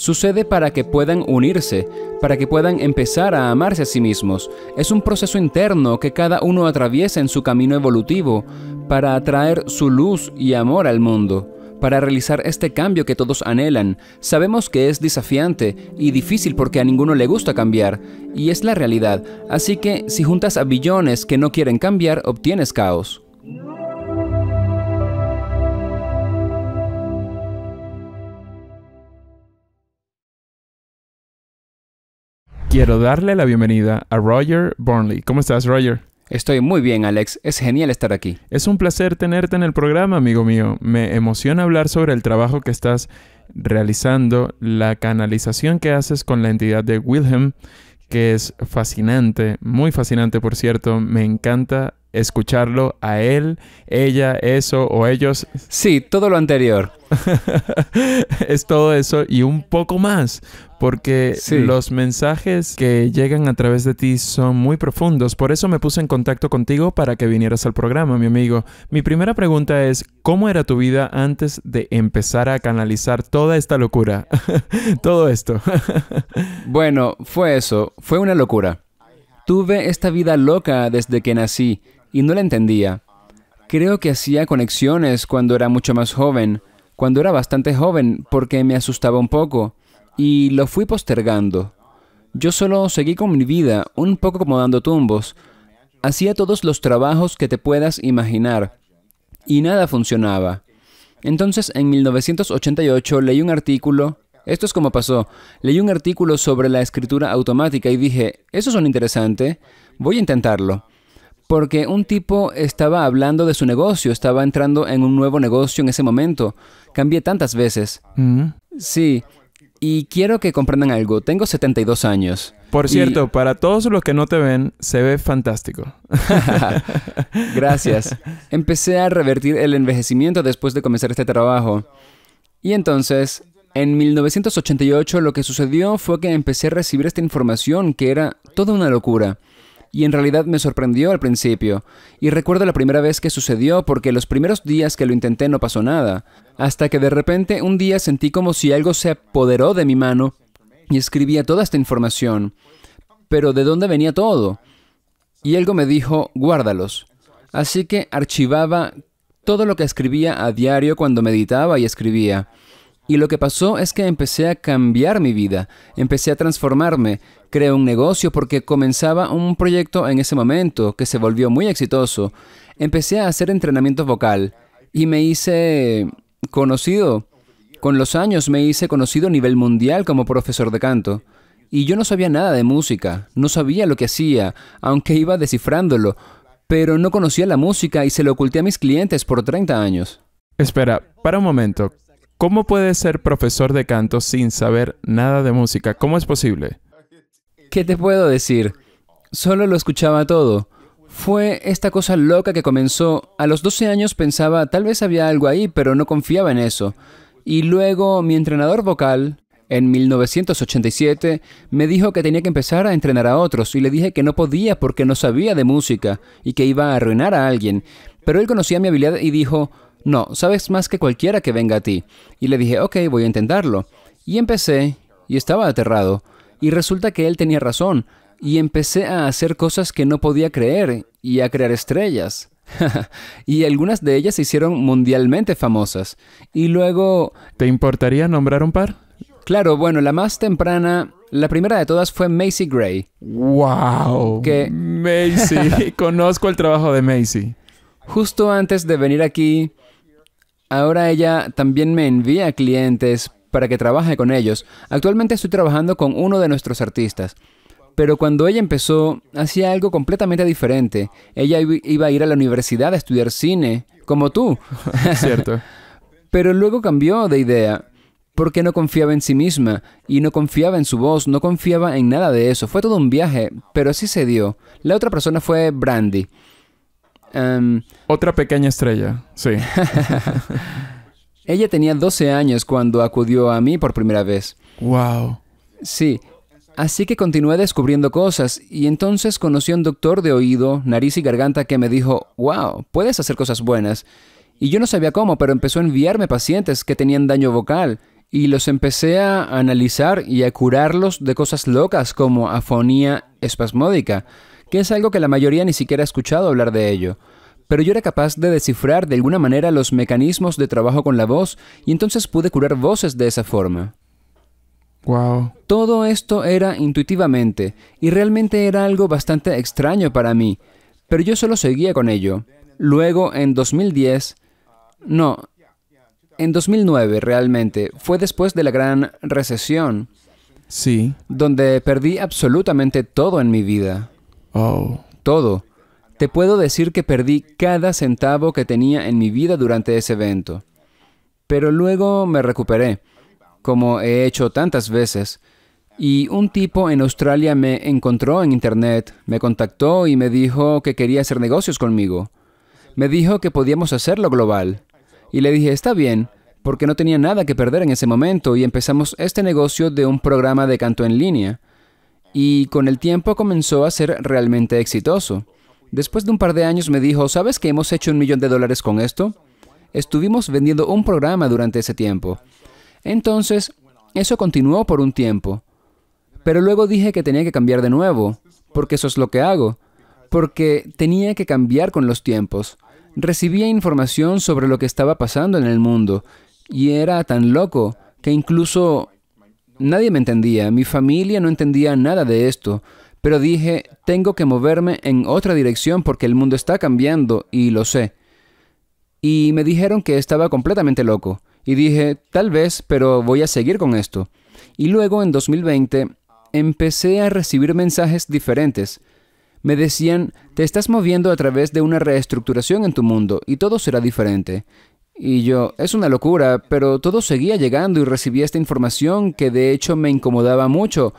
Sucede para que puedan unirse, para que puedan empezar a amarse a sí mismos. Es un proceso interno que cada uno atraviesa en su camino evolutivo para atraer su luz y amor al mundo. Para realizar este cambio que todos anhelan, sabemos que es desafiante y difícil porque a ninguno le gusta cambiar, y es la realidad, así que si juntas a billones que no quieren cambiar, obtienes caos. Quiero darle la bienvenida a Roger Burnley. ¿Cómo estás, Roger? Estoy muy bien, Alex. Es genial estar aquí. Es un placer tenerte en el programa, amigo mío. Me emociona hablar sobre el trabajo que estás realizando, la canalización que haces con la entidad de Wilhelm, que es fascinante, muy fascinante, por cierto. Me encanta escucharlo a él, ella, eso o ellos. Sí, todo lo anterior. es todo eso y un poco más, porque los mensajes que llegan a través de ti son muy profundos. Por eso me puse en contacto contigo para que vinieras al programa, mi amigo. Mi primera pregunta es, ¿cómo era tu vida antes de empezar a canalizar toda esta locura? todo esto. bueno, fue eso, fue una locura. Tuve esta vida loca desde que nací y no la entendía. Creo que hacía conexiones cuando era mucho más joven, cuando era bastante joven, porque me asustaba un poco, y lo fui postergando. Yo solo seguí con mi vida, un poco como dando tumbos. Hacía todos los trabajos que te puedas imaginar, y nada funcionaba. Entonces, en 1988 leí un artículo, esto es como pasó, leí un artículo sobre la escritura automática y dije, eso son interesante, voy a intentarlo porque un tipo estaba hablando de su negocio, estaba entrando en un nuevo negocio en ese momento. Cambié tantas veces. Mm. Sí. Y quiero que comprendan algo. Tengo 72 años. Por cierto, para todos los que no te ven, se ve fantástico. Gracias. Empecé a revertir el envejecimiento después de comenzar este trabajo. Y entonces, en 1988 lo que sucedió fue que empecé a recibir esta información que era toda una locura y en realidad me sorprendió al principio. Y recuerdo la primera vez que sucedió porque los primeros días que lo intenté no pasó nada. Hasta que de repente un día sentí como si algo se apoderó de mi mano y escribía toda esta información. Pero ¿de dónde venía todo? Y algo me dijo, guárdalos. Así que archivaba todo lo que escribía a diario cuando meditaba y escribía. Y lo que pasó es que empecé a cambiar mi vida, empecé a transformarme, creé un negocio porque comenzaba un proyecto en ese momento que se volvió muy exitoso. Empecé a hacer entrenamiento vocal y me hice conocido. Con los años me hice conocido a nivel mundial como profesor de canto. Y yo no sabía nada de música, no sabía lo que hacía, aunque iba descifrándolo, pero no conocía la música y se lo oculté a mis clientes por 30 años. Espera, para un momento. ¿Cómo puedes ser profesor de canto sin saber nada de música? ¿Cómo es posible? ¿Qué te puedo decir? Solo lo escuchaba todo. Fue esta cosa loca que comenzó. A los 12 años pensaba, tal vez había algo ahí, pero no confiaba en eso. Y luego mi entrenador vocal, en 1987, me dijo que tenía que empezar a entrenar a otros y le dije que no podía porque no sabía de música y que iba a arruinar a alguien. Pero él conocía mi habilidad y dijo, no, sabes más que cualquiera que venga a ti. Y le dije, ok, voy a intentarlo. Y empecé, y estaba aterrado. Y resulta que él tenía razón. Y empecé a hacer cosas que no podía creer, y a crear estrellas. y algunas de ellas se hicieron mundialmente famosas. Y luego... ¿Te importaría nombrar un par? Claro, bueno, la más temprana, la primera de todas fue Macy Gray. ¡Wow! Que... Macy, conozco el trabajo de Macy. Justo antes de venir aquí, Ahora ella también me envía clientes para que trabaje con ellos. Actualmente estoy trabajando con uno de nuestros artistas. Pero cuando ella empezó, hacía algo completamente diferente. Ella iba a ir a la universidad a estudiar cine, como tú. Cierto. Pero luego cambió de idea, porque no confiaba en sí misma, y no confiaba en su voz, no confiaba en nada de eso. Fue todo un viaje, pero así se dio. La otra persona fue Brandy. Em, Otra pequeña estrella, sí. Ella tenía 12 años cuando acudió a mí por primera vez. ¡Wow! Sí. Así que continué descubriendo cosas y entonces conocí a un doctor de oído, nariz y garganta que me dijo, wow, puedes hacer cosas buenas. Y yo no sabía cómo, pero empezó a enviarme pacientes que tenían daño vocal y los empecé a analizar y a curarlos de cosas locas como afonía espasmódica que es algo que la mayoría ni siquiera ha escuchado hablar de ello. Pero yo era capaz de descifrar de alguna manera los mecanismos de trabajo con la voz y entonces pude curar voces de esa forma. Wow. Todo esto era intuitivamente y realmente era algo bastante extraño para mí, pero yo solo seguía con ello. Luego, en 2010, no, en 2009 realmente, fue después de la gran recesión. Sí. Donde perdí absolutamente todo en mi vida. Oh. Todo. Te puedo decir que perdí cada centavo que tenía en mi vida durante ese evento. Pero luego me recuperé, como he hecho tantas veces. Y un tipo en Australia me encontró en Internet, me contactó y me dijo que quería hacer negocios conmigo. Me dijo que podíamos hacerlo global. Y le dije, está bien, porque no tenía nada que perder en ese momento y empezamos este negocio de un programa de canto en línea y con el tiempo comenzó a ser realmente exitoso. Después de un par de años me dijo, ¿sabes que hemos hecho un millón de dólares con esto? Estuvimos vendiendo un programa durante ese tiempo. Entonces, eso continuó por un tiempo. Pero luego dije que tenía que cambiar de nuevo, porque eso es lo que hago, porque tenía que cambiar con los tiempos. Recibía información sobre lo que estaba pasando en el mundo, y era tan loco que incluso Nadie me entendía, mi familia no entendía nada de esto, pero dije, tengo que moverme en otra dirección porque el mundo está cambiando y lo sé. Y me dijeron que estaba completamente loco, y dije, tal vez, pero voy a seguir con esto. Y luego en 2020 empecé a recibir mensajes diferentes. Me decían, te estás moviendo a través de una reestructuración en tu mundo y todo será diferente. Y yo, es una locura, pero todo seguía llegando y recibía esta información que de hecho me incomodaba mucho,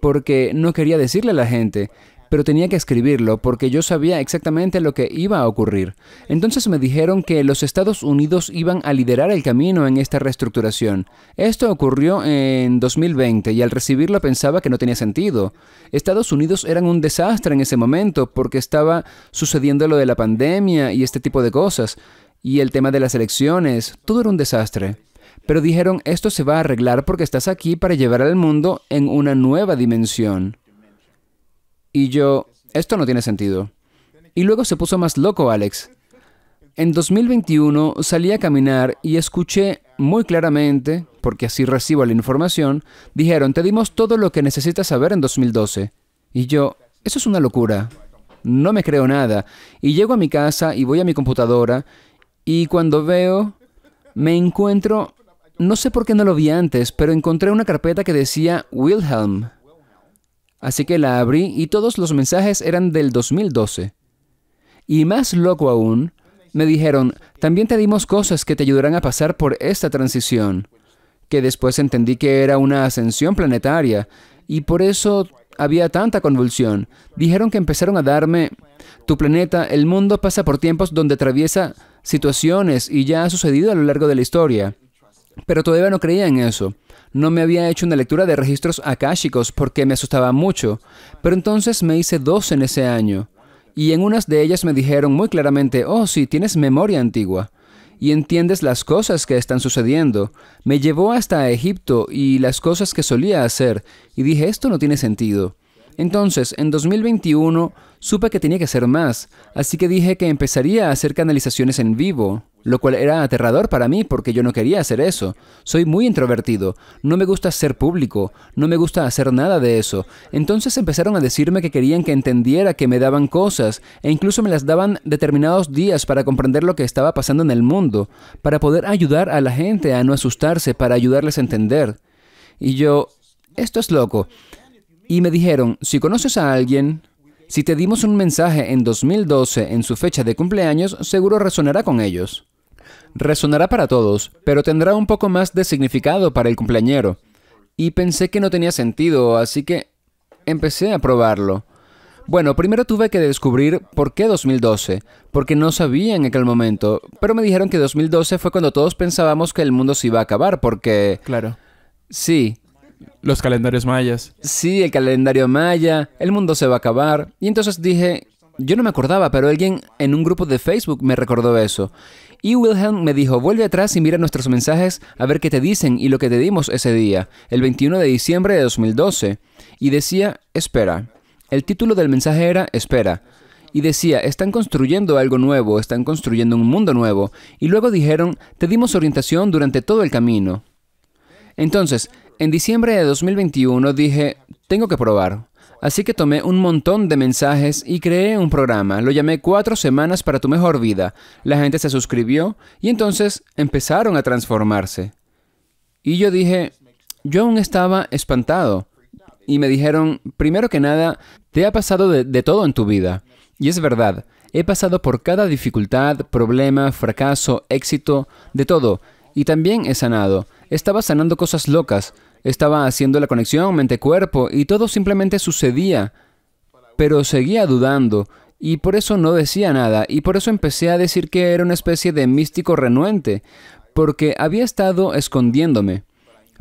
porque no quería decirle a la gente, pero tenía que escribirlo porque yo sabía exactamente lo que iba a ocurrir. Entonces me dijeron que los Estados Unidos iban a liderar el camino en esta reestructuración. Esto ocurrió en 2020 y al recibirlo pensaba que no tenía sentido. Estados Unidos eran un desastre en ese momento porque estaba sucediendo lo de la pandemia y este tipo de cosas y el tema de las elecciones, todo era un desastre. Pero dijeron, esto se va a arreglar porque estás aquí para llevar al mundo en una nueva dimensión. Y yo, esto no tiene sentido. Y luego se puso más loco Alex. En 2021 salí a caminar y escuché muy claramente, porque así recibo la información, dijeron, te dimos todo lo que necesitas saber en 2012. Y yo, eso es una locura. No me creo nada. Y llego a mi casa y voy a mi computadora y cuando veo, me encuentro, no sé por qué no lo vi antes, pero encontré una carpeta que decía Wilhelm. Así que la abrí y todos los mensajes eran del 2012. Y más loco aún, me dijeron, también te dimos cosas que te ayudarán a pasar por esta transición, que después entendí que era una ascensión planetaria, y por eso había tanta convulsión. Dijeron que empezaron a darme, tu planeta, el mundo pasa por tiempos donde atraviesa situaciones y ya ha sucedido a lo largo de la historia. Pero todavía no creía en eso. No me había hecho una lectura de registros akáshicos porque me asustaba mucho. Pero entonces me hice dos en ese año. Y en unas de ellas me dijeron muy claramente, oh sí, tienes memoria antigua y entiendes las cosas que están sucediendo. Me llevó hasta Egipto y las cosas que solía hacer, y dije, esto no tiene sentido. Entonces, en 2021 supe que tenía que hacer más, así que dije que empezaría a hacer canalizaciones en vivo, lo cual era aterrador para mí porque yo no quería hacer eso. Soy muy introvertido, no me gusta ser público, no me gusta hacer nada de eso. Entonces empezaron a decirme que querían que entendiera que me daban cosas e incluso me las daban determinados días para comprender lo que estaba pasando en el mundo, para poder ayudar a la gente a no asustarse, para ayudarles a entender. Y yo, esto es loco. Y me dijeron, si conoces a alguien, si te dimos un mensaje en 2012 en su fecha de cumpleaños, seguro resonará con ellos. Resonará para todos, pero tendrá un poco más de significado para el cumpleañero. Y pensé que no tenía sentido, así que empecé a probarlo. Bueno, primero tuve que descubrir por qué 2012, porque no sabía en aquel momento, pero me dijeron que 2012 fue cuando todos pensábamos que el mundo se iba a acabar, porque... Claro. Sí, los calendarios mayas. Sí, el calendario maya, el mundo se va a acabar. Y entonces dije, yo no me acordaba, pero alguien en un grupo de Facebook me recordó eso. Y Wilhelm me dijo, vuelve atrás y mira nuestros mensajes a ver qué te dicen y lo que te dimos ese día, el 21 de diciembre de 2012. Y decía, espera. El título del mensaje era, espera. Y decía, están construyendo algo nuevo, están construyendo un mundo nuevo. Y luego dijeron, te dimos orientación durante todo el camino. Entonces, en diciembre de 2021 dije, tengo que probar. Así que tomé un montón de mensajes y creé un programa. Lo llamé Cuatro Semanas para tu Mejor Vida. La gente se suscribió y entonces empezaron a transformarse. Y yo dije, yo aún estaba espantado. Y me dijeron, primero que nada, te ha pasado de, todo en tu vida. Y es verdad, he pasado por cada dificultad, problema, fracaso, éxito, de todo. Y también he sanado. Estaba sanando cosas locas. Estaba haciendo la conexión mente-cuerpo y todo simplemente sucedía. Pero seguía dudando y por eso no decía nada y por eso empecé a decir que era una especie de místico renuente, porque había estado escondiéndome.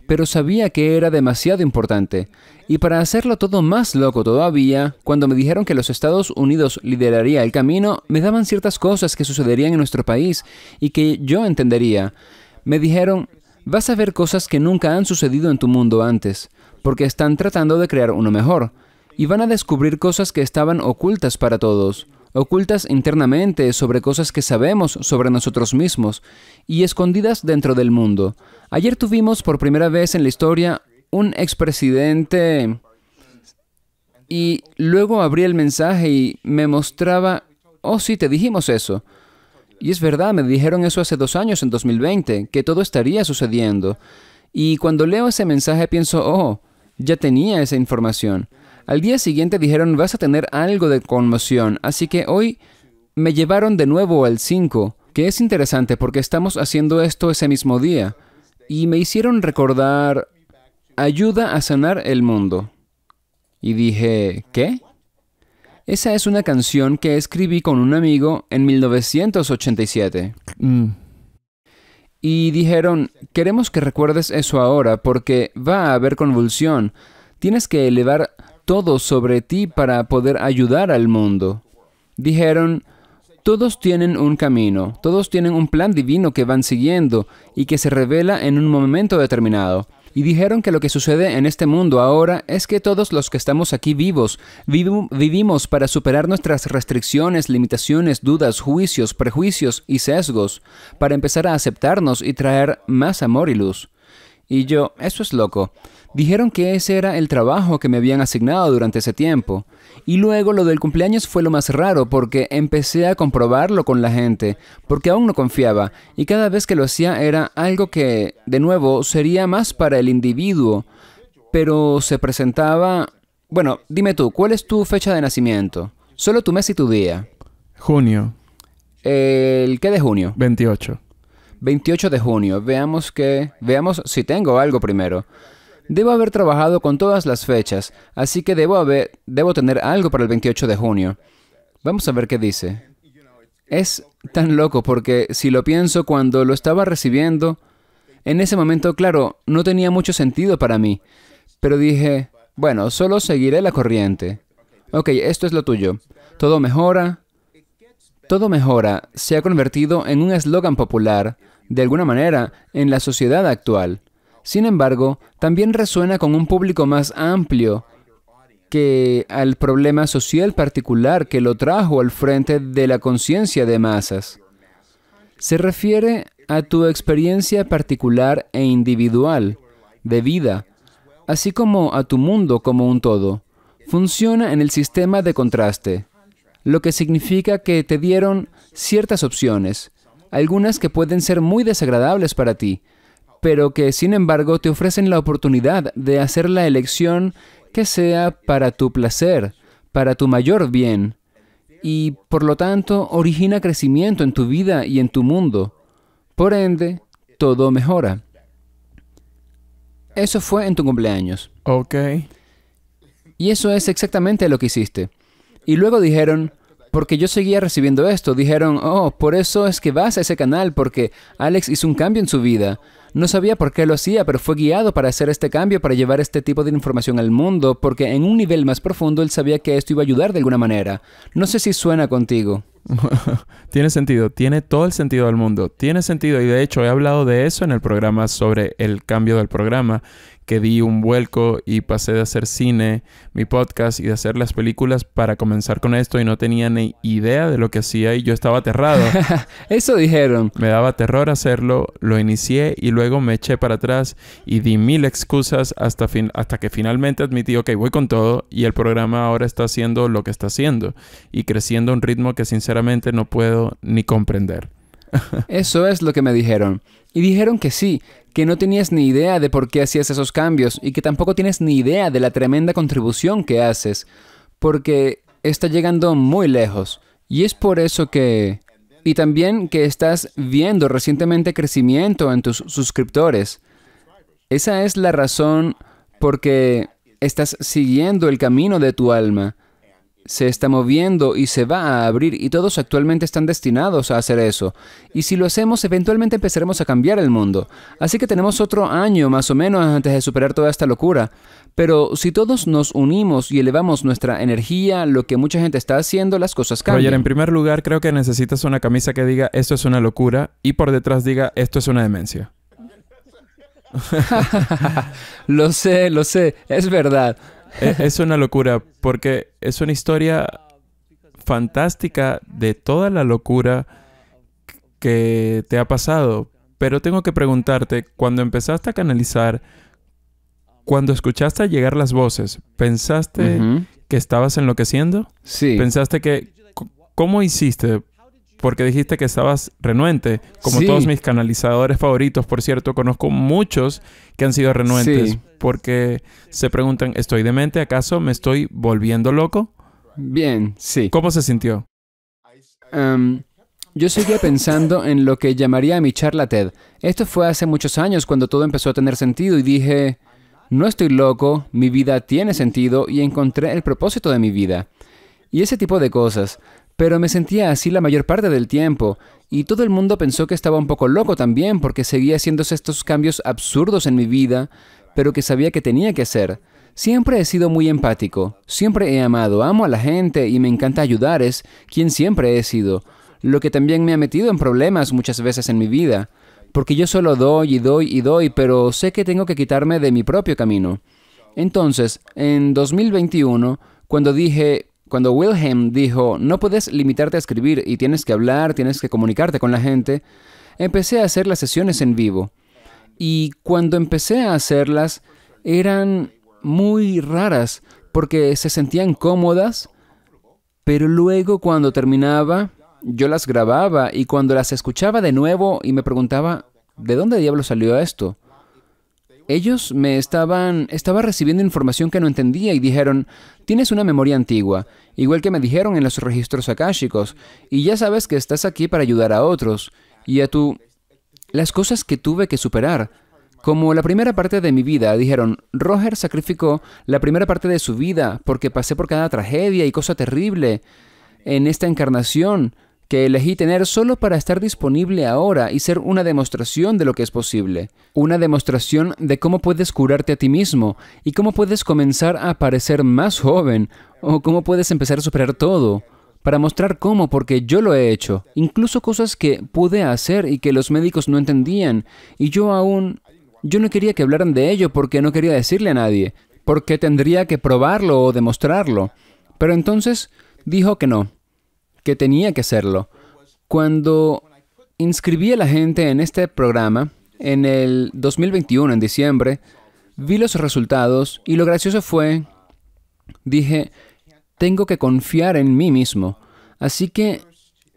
Pero sabía que era demasiado importante. Y para hacerlo todo más loco todavía, cuando me dijeron que los Estados Unidos lideraría el camino, me daban ciertas cosas que sucederían en nuestro país y que yo entendería. Me dijeron, vas a ver cosas que nunca han sucedido en tu mundo antes, porque están tratando de crear uno mejor, y van a descubrir cosas que estaban ocultas para todos, ocultas internamente sobre cosas que sabemos sobre nosotros mismos y escondidas dentro del mundo. Ayer tuvimos por primera vez en la historia un expresidente y luego abrí el mensaje y me mostraba, oh sí, te dijimos eso. Y es verdad, me dijeron eso hace dos años, en 2020, que todo estaría sucediendo. Y cuando leo ese mensaje pienso, oh, ya tenía esa información. Al día siguiente dijeron, vas a tener algo de conmoción, así que hoy me llevaron de nuevo al 5, que es interesante porque estamos haciendo esto ese mismo día. Y me hicieron recordar, ayuda a sanar el mundo. Y dije, ¿qué? Esa es una canción que escribí con un amigo en 1987. Mm. Y dijeron, queremos que recuerdes eso ahora porque va a haber convulsión. Tienes que elevar todo sobre ti para poder ayudar al mundo. Dijeron, todos tienen un camino, todos tienen un plan divino que van siguiendo y que se revela en un momento determinado y dijeron que lo que sucede en este mundo ahora es que todos los que estamos aquí vivos vivimos para superar nuestras restricciones, limitaciones, dudas, juicios, prejuicios y sesgos, para empezar a aceptarnos y traer más amor y luz. Y yo, eso es loco. Dijeron que ese era el trabajo que me habían asignado durante ese tiempo. Y luego lo del cumpleaños fue lo más raro porque empecé a comprobarlo con la gente, porque aún no confiaba, y cada vez que lo hacía era algo que, de nuevo, sería más para el individuo, pero se presentaba... Bueno, dime tú, ¿cuál es tu fecha de nacimiento? Solo tu mes y tu día. Junio. ¿El qué de junio? 28. 28 de junio. Veamos que... Veamos si tengo algo primero. Debo haber trabajado con todas las fechas, así que debo haber... Debo tener algo para el 28 de junio. Vamos a ver qué dice. Es tan loco porque si lo pienso cuando lo estaba recibiendo, en ese momento, claro, no tenía mucho sentido para mí, pero dije, bueno, solo seguiré la corriente. Ok, esto es lo tuyo. Todo mejora. Todo mejora se ha convertido en un eslogan popular de alguna manera, en la sociedad actual. Sin embargo, también resuena con un público más amplio que al problema social particular que lo trajo al frente de la conciencia de masas. Se refiere a tu experiencia particular e individual de vida, así como a tu mundo como un todo. Funciona en el sistema de contraste, lo que significa que te dieron ciertas opciones, algunas que pueden ser muy desagradables para ti, pero que sin embargo te ofrecen la oportunidad de hacer la elección que sea para tu placer, para tu mayor bien, y por lo tanto origina crecimiento en tu vida y en tu mundo. Por ende, todo mejora. Eso fue en tu cumpleaños. Ok. Y eso es exactamente lo que hiciste. Y luego dijeron, porque yo seguía recibiendo esto. Dijeron, oh, por eso es que vas a ese canal, porque Alex hizo un cambio en su vida. No sabía por qué lo hacía, pero fue guiado para hacer este cambio, para llevar este tipo de información al mundo, porque en un nivel más profundo él sabía que esto iba a ayudar de alguna manera. No sé si suena contigo. tiene sentido, tiene todo el sentido del mundo, tiene sentido y de hecho he hablado de eso en el programa sobre el cambio del programa, que di un vuelco y pasé de hacer cine, mi podcast y de hacer las películas para comenzar con esto y no tenía ni idea de lo que hacía y yo estaba aterrado. Eso dijeron. Me daba terror hacerlo, lo inicié y luego me eché para atrás y di mil excusas hasta, fin hasta que finalmente admití, ok, voy con todo y el programa ahora está haciendo lo que está haciendo y creciendo a un ritmo que sinceramente no puedo ni comprender. Eso es lo que me dijeron. Y dijeron que sí, que no tenías ni idea de por qué hacías esos cambios y que tampoco tienes ni idea de la tremenda contribución que haces, porque está llegando muy lejos. Y es por eso que... Y también que estás viendo recientemente crecimiento en tus suscriptores. Esa es la razón porque estás siguiendo el camino de tu alma se está moviendo y se va a abrir y todos actualmente están destinados a hacer eso. Y si lo hacemos, eventualmente empezaremos a cambiar el mundo. Así que tenemos otro año más o menos antes de superar toda esta locura. Pero si todos nos unimos y elevamos nuestra energía, lo que mucha gente está haciendo, las cosas cambian. Roger, en primer lugar, creo que necesitas una camisa que diga esto es una locura y por detrás diga esto es una demencia. lo sé, lo sé, es verdad. es una locura porque es una historia fantástica de toda la locura que te ha pasado. Pero tengo que preguntarte, cuando empezaste a canalizar, cuando escuchaste llegar las voces, ¿pensaste que estabas enloqueciendo? Sí. ¿Pensaste que... ¿Cómo hiciste porque dijiste que estabas renuente, como todos mis canalizadores favoritos, por cierto, conozco muchos que han sido renuentes, porque se preguntan, ¿estoy demente? ¿Acaso me estoy volviendo loco? Bien, sí. ¿Cómo se sintió? Em, yo seguía pensando en lo que llamaría mi charla TED. Esto fue hace muchos años cuando todo empezó a tener sentido y dije, no estoy loco, mi vida tiene sentido y encontré el propósito de mi vida. Y ese tipo de cosas. Pero me sentía así la mayor parte del tiempo, y todo el mundo pensó que estaba un poco loco también porque seguía haciéndose estos cambios absurdos en mi vida, pero que sabía que tenía que hacer. Siempre he sido muy empático, siempre he amado, amo a la gente y me encanta ayudar, es quien siempre he sido, lo que también me ha metido en problemas muchas veces en mi vida, porque yo solo doy y doy y doy, pero sé que tengo que quitarme de mi propio camino. Entonces, en 2021, cuando dije, cuando Wilhelm dijo, no puedes limitarte a escribir y tienes que hablar, tienes que comunicarte con la gente, empecé a hacer las sesiones en vivo. Y cuando empecé a hacerlas, eran muy raras porque se sentían cómodas, pero luego cuando terminaba, yo las grababa y cuando las escuchaba de nuevo y me preguntaba, ¿de dónde diablo salió esto? Ellos me estaban... estaba recibiendo información que no entendía y dijeron, tienes una memoria antigua, igual que me dijeron en los registros akáshicos, y ya sabes que estás aquí para ayudar a otros, y a tú Las cosas que tuve que superar, como la primera parte de mi vida, dijeron, Roger sacrificó la primera parte de su vida porque pasé por cada tragedia y cosa terrible en esta encarnación que elegí tener solo para estar disponible ahora y ser una demostración de lo que es posible, una demostración de cómo puedes curarte a ti mismo y cómo puedes comenzar a parecer más joven o cómo puedes empezar a superar todo, para mostrar cómo, porque yo lo he hecho, incluso cosas que pude hacer y que los médicos no entendían, y yo aún... Yo no quería que hablaran de ello porque no quería decirle a nadie, porque tendría que probarlo o demostrarlo. Pero entonces dijo que no, que tenía que hacerlo. Cuando inscribí a la gente en este programa, en el 2021, en diciembre, vi los resultados y lo gracioso fue, dije, tengo que confiar en mí mismo. Así que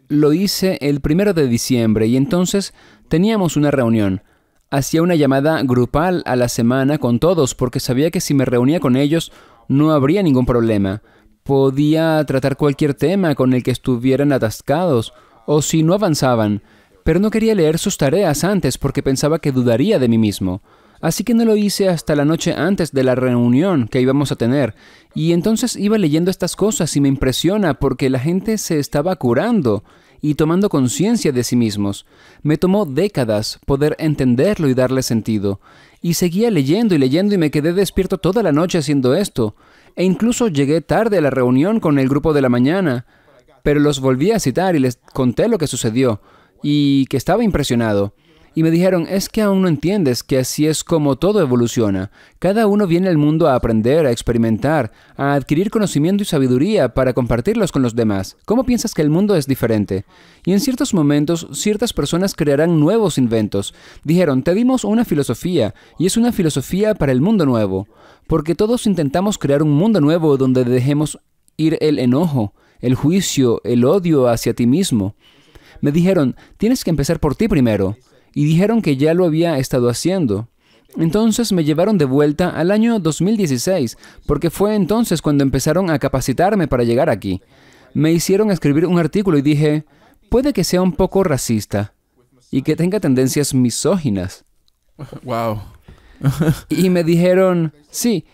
lo hice el primero de diciembre y entonces teníamos una reunión. Hacía una llamada grupal a la semana con todos porque sabía que si me reunía con ellos no habría ningún problema. Podía tratar cualquier tema con el que estuvieran atascados o si no avanzaban, pero no quería leer sus tareas antes porque pensaba que dudaría de mí mismo. Así que no lo hice hasta la noche antes de la reunión que íbamos a tener. Y entonces iba leyendo estas cosas y me impresiona porque la gente se estaba curando y tomando conciencia de sí mismos. Me tomó décadas poder entenderlo y darle sentido. Y seguía leyendo y leyendo y me quedé despierto toda la noche haciendo esto e incluso llegué tarde a la reunión con el grupo de la mañana, pero los volví a citar y les conté lo que sucedió y que estaba impresionado y me dijeron, es que aún no entiendes que así es como todo evoluciona. Cada uno viene al mundo a aprender, a experimentar, a adquirir conocimiento y sabiduría para compartirlos con los demás. ¿Cómo piensas que el mundo es diferente? Y en ciertos momentos, ciertas personas crearán nuevos inventos. Dijeron, te dimos una filosofía, y es una filosofía para el mundo nuevo, porque todos intentamos crear un mundo nuevo donde dejemos ir el enojo, el juicio, el odio hacia ti mismo. Me dijeron, tienes que empezar por ti primero y dijeron que ya lo había estado haciendo. Entonces me llevaron de vuelta al año 2016, porque fue entonces cuando empezaron a capacitarme para llegar aquí. Me hicieron escribir un artículo y dije, puede que sea un poco racista y que tenga tendencias misóginas. Wow. y me dijeron, sí,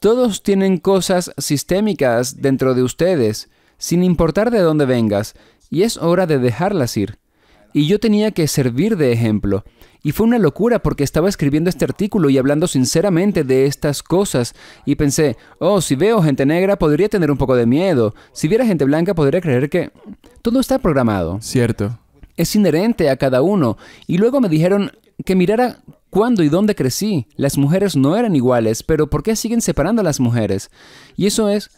todos tienen cosas sistémicas dentro de ustedes, sin importar de dónde vengas, y es hora de dejarlas ir y yo tenía que servir de ejemplo. Y fue una locura porque estaba escribiendo este artículo y hablando sinceramente de estas cosas y pensé, oh, si veo gente negra podría tener un poco de miedo, si viera gente blanca podría creer que todo está programado. Cierto. Es inherente a cada uno. Y luego me dijeron que mirara cuándo y dónde crecí. Las mujeres no eran iguales, pero ¿por qué siguen separando a las mujeres? Y eso es,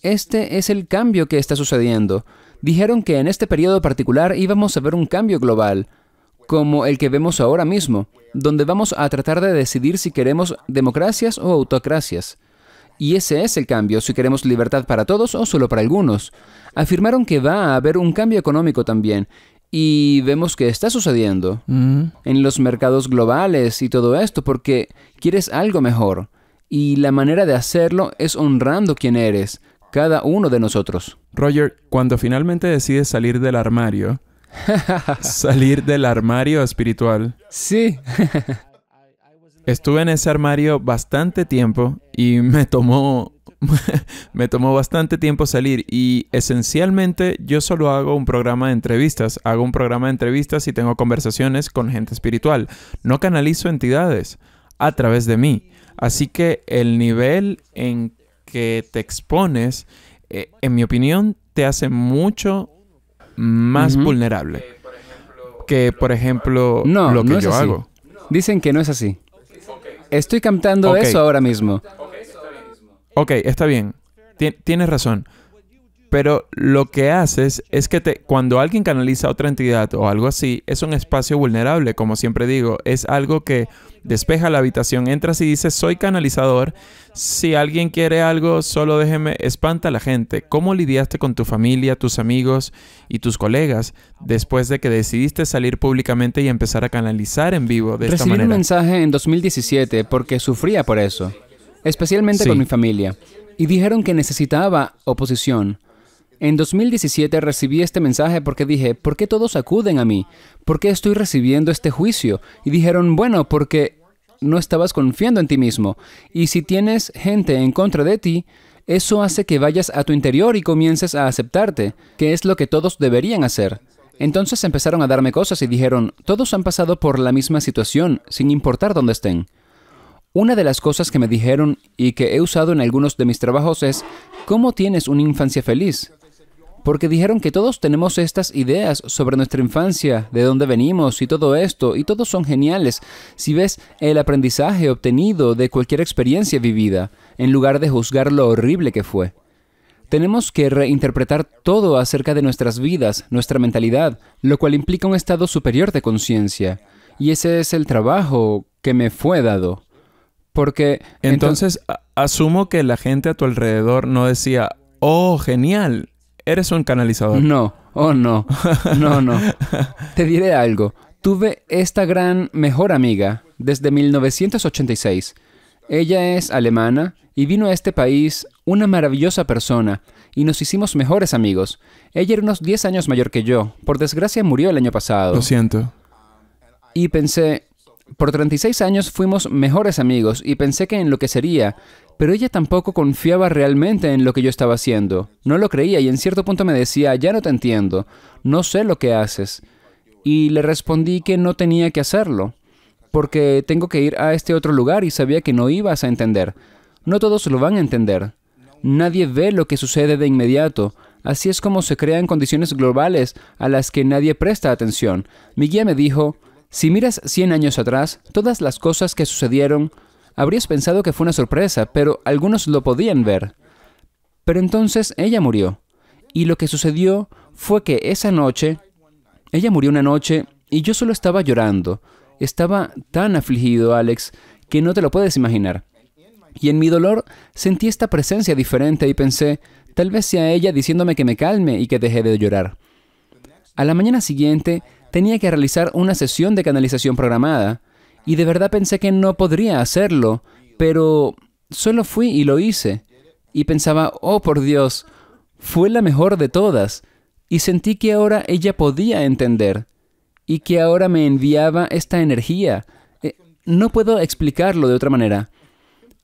este es el cambio que está sucediendo dijeron que en este periodo particular íbamos a ver un cambio global, como el que vemos ahora mismo, donde vamos a tratar de decidir si queremos democracias o autocracias. Y ese es el cambio, si queremos libertad para todos o solo para algunos. Afirmaron que va a haber un cambio económico también, y vemos que está sucediendo mm. en los mercados globales y todo esto, porque quieres algo mejor. Y la manera de hacerlo es honrando quien eres, cada uno de nosotros. Roger, cuando finalmente decides salir del armario, salir del armario espiritual. Sí. estuve en ese armario bastante tiempo y me tomó me tomó bastante tiempo salir y esencialmente yo solo hago un programa de entrevistas, hago un programa de entrevistas y tengo conversaciones con gente espiritual, no canalizo entidades a través de mí. Así que el nivel en que te expones eh, en mi opinión, te hace mucho más vulnerable que, por ejemplo, lo que yo hago. Dicen que no es así. Estoy cantando eso ahora mismo. Ok, está bien. tienes razón. Pero lo que haces es que te, cuando alguien canaliza otra entidad o algo así, es un espacio vulnerable, como siempre digo. Es algo que despeja la habitación. Entras y dices, soy canalizador. Si alguien quiere algo, solo déjeme, espanta a la gente. ¿Cómo lidiaste con tu familia, tus amigos y tus colegas después de que decidiste salir públicamente y empezar a canalizar en vivo de Recibí esta manera? un mensaje en 2017 porque sufría por eso, especialmente con mi familia. Y dijeron que necesitaba oposición en 2017 recibí este mensaje porque dije, ¿por qué todos acuden a mí? ¿Por qué estoy recibiendo este juicio? Y dijeron, bueno, porque no estabas confiando en ti mismo. Y si tienes gente en contra de ti, eso hace que vayas a tu interior y comiences a aceptarte, que es lo que todos deberían hacer. Entonces empezaron a darme cosas y dijeron, todos han pasado por la misma situación, sin importar dónde estén. Una de las cosas que me dijeron y que he usado en algunos de mis trabajos es, ¿cómo tienes una infancia feliz? porque dijeron que todos tenemos estas ideas sobre nuestra infancia, de dónde venimos y todo esto, y todos son geniales si ves el aprendizaje obtenido de cualquier experiencia vivida, en lugar de juzgar lo horrible que fue. Tenemos que reinterpretar todo acerca de nuestras vidas, nuestra mentalidad, lo cual implica un estado superior de conciencia. Y ese es el trabajo que me fue dado. Porque... Entonces, asumo que la gente a tu alrededor no decía, oh, genial, ¿Eres un canalizador? No, oh no, no, no. Te diré algo. Tuve esta gran mejor amiga desde 1986. Ella es alemana y vino a este país una maravillosa persona y nos hicimos mejores amigos. Ella era unos 10 años mayor que yo. Por desgracia murió el año pasado. Lo siento. Y pensé, por 36 años fuimos mejores amigos y pensé que en lo que enloquecería pero ella tampoco confiaba realmente en lo que yo estaba haciendo. No lo creía y en cierto punto me decía, ya no te entiendo, no sé lo que haces. Y le respondí que no tenía que hacerlo, porque tengo que ir a este otro lugar y sabía que no ibas a entender. No todos lo van a entender. Nadie ve lo que sucede de inmediato. Así es como se crean condiciones globales a las que nadie presta atención. Mi guía me dijo, si miras 100 años atrás, todas las cosas que sucedieron Habrías pensado que fue una sorpresa, pero algunos lo podían ver. Pero entonces ella murió. Y lo que sucedió fue que esa noche, ella murió una noche y yo solo estaba llorando. Estaba tan afligido, Alex, que no te lo puedes imaginar. Y en mi dolor sentí esta presencia diferente y pensé, tal vez sea ella diciéndome que me calme y que deje de llorar. A la mañana siguiente tenía que realizar una sesión de canalización programada. Y de verdad pensé que no podría hacerlo, pero solo fui y lo hice. Y pensaba, oh por Dios, fue la mejor de todas. Y sentí que ahora ella podía entender y que ahora me enviaba esta energía. Eh, no puedo explicarlo de otra manera.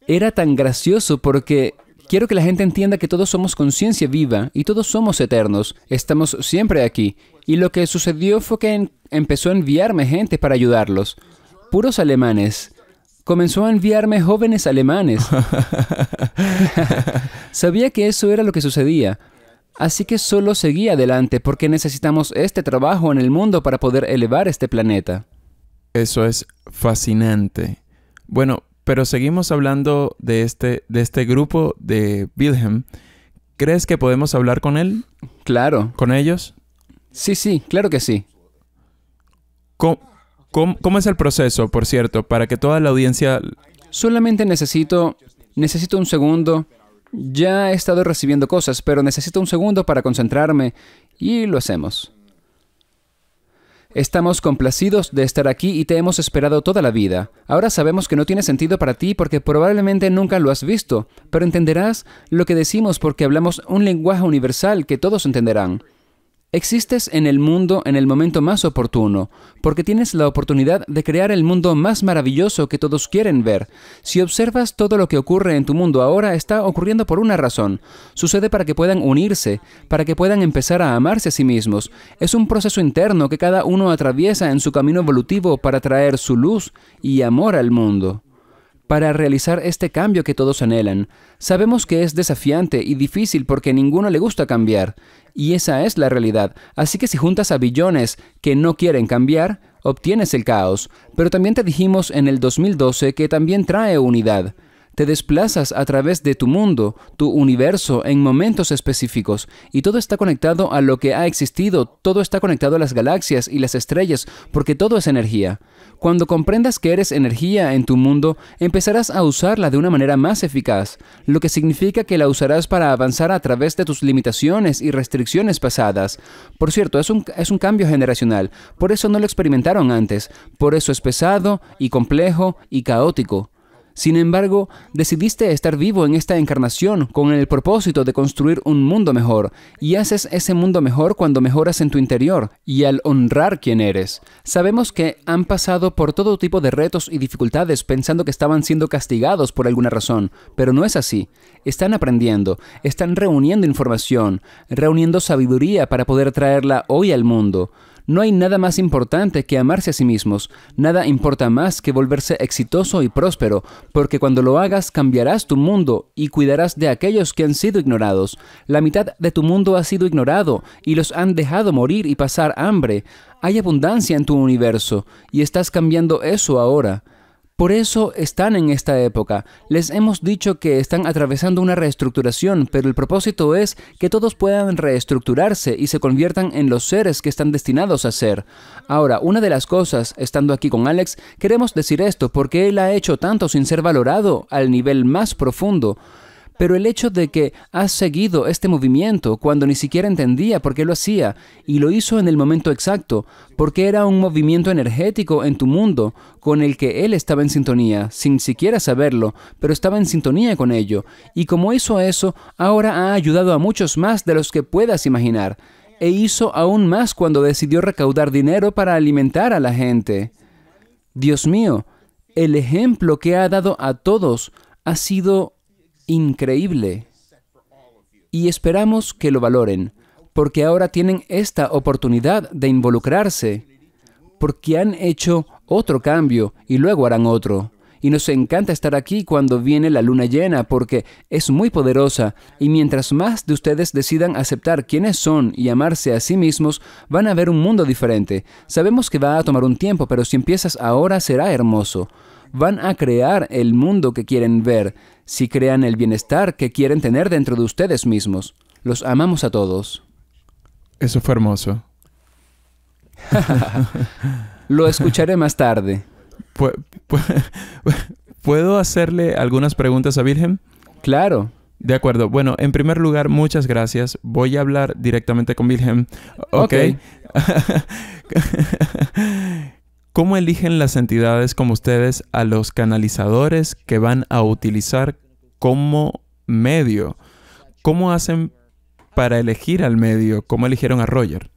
Era tan gracioso porque quiero que la gente entienda que todos somos conciencia viva y todos somos eternos. Estamos siempre aquí. Y lo que sucedió fue que empezó a enviarme gente para ayudarlos puros alemanes, comenzó a enviarme jóvenes alemanes. Sabía que eso era lo que sucedía. Así que solo seguí adelante porque necesitamos este trabajo en el mundo para poder elevar este planeta. Eso es fascinante. Bueno, pero seguimos hablando de este, de este grupo de Wilhelm. ¿Crees que podemos hablar con él? Claro. ¿Con ellos? Sí, sí, claro que sí. ¿Cómo? ¿Cómo, es el proceso, por cierto, para que toda la audiencia... Solamente necesito, necesito un segundo. Ya he estado recibiendo cosas, pero necesito un segundo para concentrarme y lo hacemos. Estamos complacidos de estar aquí y te hemos esperado toda la vida. Ahora sabemos que no tiene sentido para ti porque probablemente nunca lo has visto, pero entenderás lo que decimos porque hablamos un lenguaje universal que todos entenderán. Existes en el mundo en el momento más oportuno, porque tienes la oportunidad de crear el mundo más maravilloso que todos quieren ver. Si observas todo lo que ocurre en tu mundo ahora, está ocurriendo por una razón. Sucede para que puedan unirse, para que puedan empezar a amarse a sí mismos. Es un proceso interno que cada uno atraviesa en su camino evolutivo para traer su luz y amor al mundo para realizar este cambio que todos anhelan. Sabemos que es desafiante y difícil porque a ninguno le gusta cambiar. Y esa es la realidad. Así que si juntas a billones que no quieren cambiar, obtienes el caos. Pero también te dijimos en el 2012 que también trae unidad. Te desplazas a través de tu mundo, tu universo, en momentos específicos, y todo está conectado a lo que ha existido, todo está conectado a las galaxias y las estrellas, porque todo es energía. Cuando comprendas que eres energía en tu mundo, empezarás a usarla de una manera más eficaz, lo que significa que la usarás para avanzar a través de tus limitaciones y restricciones pasadas. Por cierto, es un, es un cambio generacional, por eso no lo experimentaron antes, por eso es pesado y complejo y caótico. Sin embargo, decidiste estar vivo en esta encarnación con el propósito de construir un mundo mejor, y haces ese mundo mejor cuando mejoras en tu interior y al honrar quien eres. Sabemos que han pasado por todo tipo de retos y dificultades pensando que estaban siendo castigados por alguna razón, pero no es así. Están aprendiendo, están reuniendo información, reuniendo sabiduría para poder traerla hoy al mundo. No hay nada más importante que amarse a sí mismos, nada importa más que volverse exitoso y próspero, porque cuando lo hagas cambiarás tu mundo y cuidarás de aquellos que han sido ignorados. La mitad de tu mundo ha sido ignorado y los han dejado morir y pasar hambre. Hay abundancia en tu universo y estás cambiando eso ahora. Por eso están en esta época. Les hemos dicho que están atravesando una reestructuración, pero el propósito es que todos puedan reestructurarse y se conviertan en los seres que están destinados a ser. Ahora, una de las cosas, estando aquí con Alex, queremos decir esto porque él ha hecho tanto sin ser valorado al nivel más profundo. Pero el hecho de que has seguido este movimiento cuando ni siquiera entendía por qué lo hacía y lo hizo en el momento exacto, porque era un movimiento energético en tu mundo con el que él estaba en sintonía, sin siquiera saberlo, pero estaba en sintonía con ello. Y como hizo eso, ahora ha ayudado a muchos más de los que puedas imaginar. E hizo aún más cuando decidió recaudar dinero para alimentar a la gente. Dios mío, el ejemplo que ha dado a todos ha sido increíble y esperamos que lo valoren, porque ahora tienen esta oportunidad de involucrarse, porque han hecho otro cambio y luego harán otro. Y nos encanta estar aquí cuando viene la luna llena porque es muy poderosa y mientras más de ustedes decidan aceptar quiénes son y amarse a sí mismos, van a ver un mundo diferente. Sabemos que va a tomar un tiempo, pero si empiezas ahora será hermoso. Van a crear el mundo que quieren ver si crean el bienestar que quieren tener dentro de ustedes mismos. Los amamos a todos. Eso fue hermoso. Lo escucharé más tarde. ¿Puedo hacerle algunas preguntas a Virgen? Claro. De acuerdo. Bueno, en primer lugar, muchas gracias. Voy a hablar directamente con Wilhelm. Ok. okay. ¿Cómo eligen las entidades como ustedes a los canalizadores que van a utilizar como medio? ¿Cómo hacen para elegir al medio? ¿Cómo eligieron a Roger?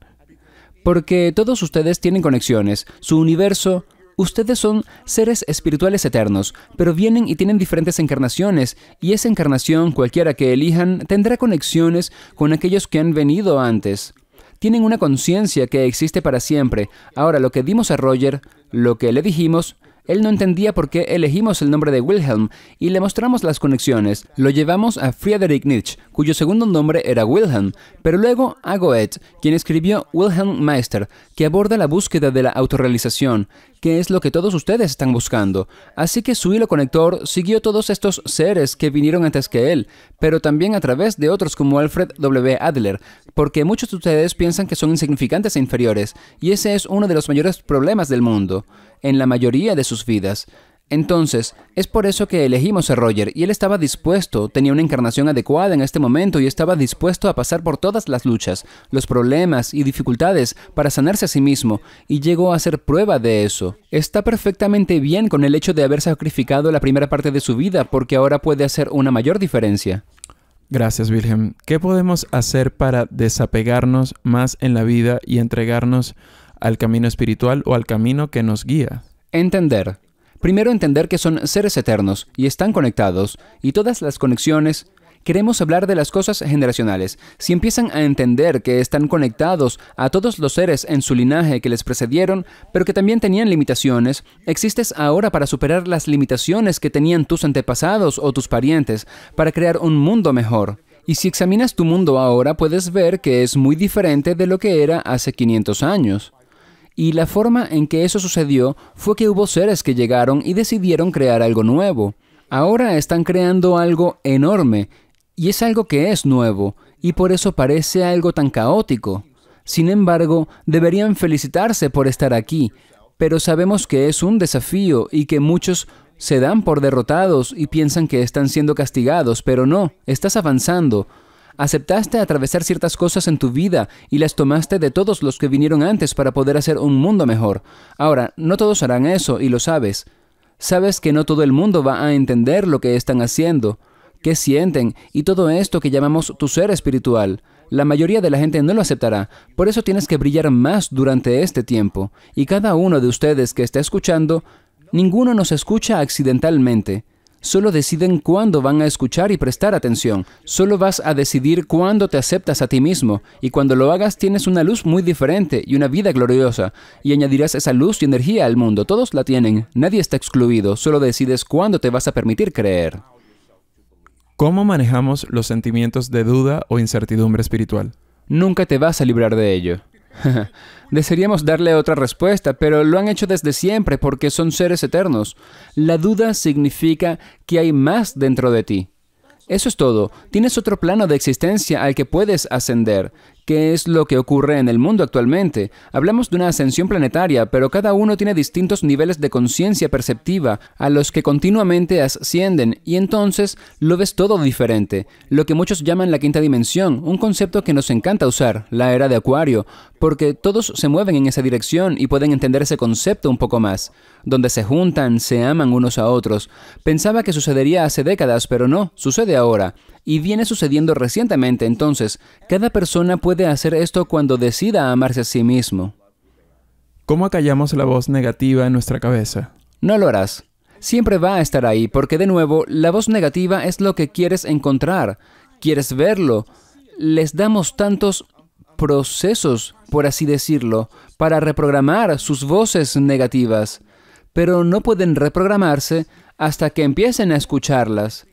Porque todos ustedes tienen conexiones, su universo, ustedes son seres espirituales eternos, pero vienen y tienen diferentes encarnaciones, y esa encarnación, cualquiera que elijan, tendrá conexiones con aquellos que han venido antes tienen una conciencia que existe para siempre. Ahora, lo que dimos a Roger, lo que le dijimos, él no entendía por qué elegimos el nombre de Wilhelm y le mostramos las conexiones. Lo llevamos a Friedrich Nietzsche, cuyo segundo nombre era Wilhelm, pero luego a Goethe, quien escribió Wilhelm Meister, que aborda la búsqueda de la autorrealización, que es lo que todos ustedes están buscando. Así que su hilo conector siguió todos estos seres que vinieron antes que él, pero también a través de otros como Alfred W. Adler, porque muchos de ustedes piensan que son insignificantes e inferiores, y ese es uno de los mayores problemas del mundo, en la mayoría de sus vidas. Entonces, es por eso que elegimos a Roger y él estaba dispuesto, tenía una encarnación adecuada en este momento y estaba dispuesto a pasar por todas las luchas, los problemas y dificultades para sanarse a sí mismo y llegó a ser prueba de eso. Está perfectamente bien con el hecho de haber sacrificado la primera parte de su vida porque ahora puede hacer una mayor diferencia. Gracias, Virgen. ¿Qué podemos hacer para desapegarnos más en la vida y entregarnos al camino espiritual o al camino que nos guía? Entender. Primero entender que son seres eternos y están conectados, y todas las conexiones queremos hablar de las cosas generacionales. Si empiezan a entender que están conectados a todos los seres en su linaje que les precedieron, pero que también tenían limitaciones, existes ahora para superar las limitaciones que tenían tus antepasados o tus parientes, para crear un mundo mejor. Y si examinas tu mundo ahora, puedes ver que es muy diferente de lo que era hace 500 años. Y la forma en que eso sucedió fue que hubo seres que llegaron y decidieron crear algo nuevo. Ahora están creando algo enorme, y es algo que es nuevo, y por eso parece algo tan caótico. Sin embargo, deberían felicitarse por estar aquí, pero sabemos que es un desafío y que muchos se dan por derrotados y piensan que están siendo castigados, pero no, estás avanzando, Aceptaste atravesar ciertas cosas en tu vida y las tomaste de todos los que vinieron antes para poder hacer un mundo mejor. Ahora, no todos harán eso y lo sabes. Sabes que no todo el mundo va a entender lo que están haciendo, qué sienten y todo esto que llamamos tu ser espiritual. La mayoría de la gente no lo aceptará, por eso tienes que brillar más durante este tiempo. Y cada uno de ustedes que está escuchando, ninguno nos escucha accidentalmente solo deciden cuándo van a escuchar y prestar atención. Solo vas a decidir cuándo te aceptas a ti mismo. Y cuando lo hagas tienes una luz muy diferente y una vida gloriosa. Y añadirás esa luz y energía al mundo. Todos la tienen. Nadie está excluido. Solo decides cuándo te vas a permitir creer. ¿Cómo manejamos los sentimientos de duda o incertidumbre espiritual? Nunca te vas a librar de ello. Desearíamos darle otra respuesta, pero lo han hecho desde siempre porque son seres eternos. La duda significa que hay más dentro de ti. Eso es todo. Tienes otro plano de existencia al que puedes ascender. ¿Qué es lo que ocurre en el mundo actualmente? Hablamos de una ascensión planetaria, pero cada uno tiene distintos niveles de conciencia perceptiva a los que continuamente ascienden y entonces lo ves todo diferente, lo que muchos llaman la quinta dimensión, un concepto que nos encanta usar, la era de Acuario, porque todos se mueven en esa dirección y pueden entender ese concepto un poco más, donde se juntan, se aman unos a otros. Pensaba que sucedería hace décadas, pero no, sucede ahora y viene sucediendo recientemente, entonces, cada persona puede hacer esto cuando decida amarse a sí mismo. ¿Cómo acallamos la voz negativa en nuestra cabeza? No lo harás. Siempre va a estar ahí, porque de nuevo, la voz negativa es lo que quieres encontrar, quieres verlo. Les damos tantos procesos, por así decirlo, para reprogramar sus voces negativas, pero no pueden reprogramarse hasta que empiecen a escucharlas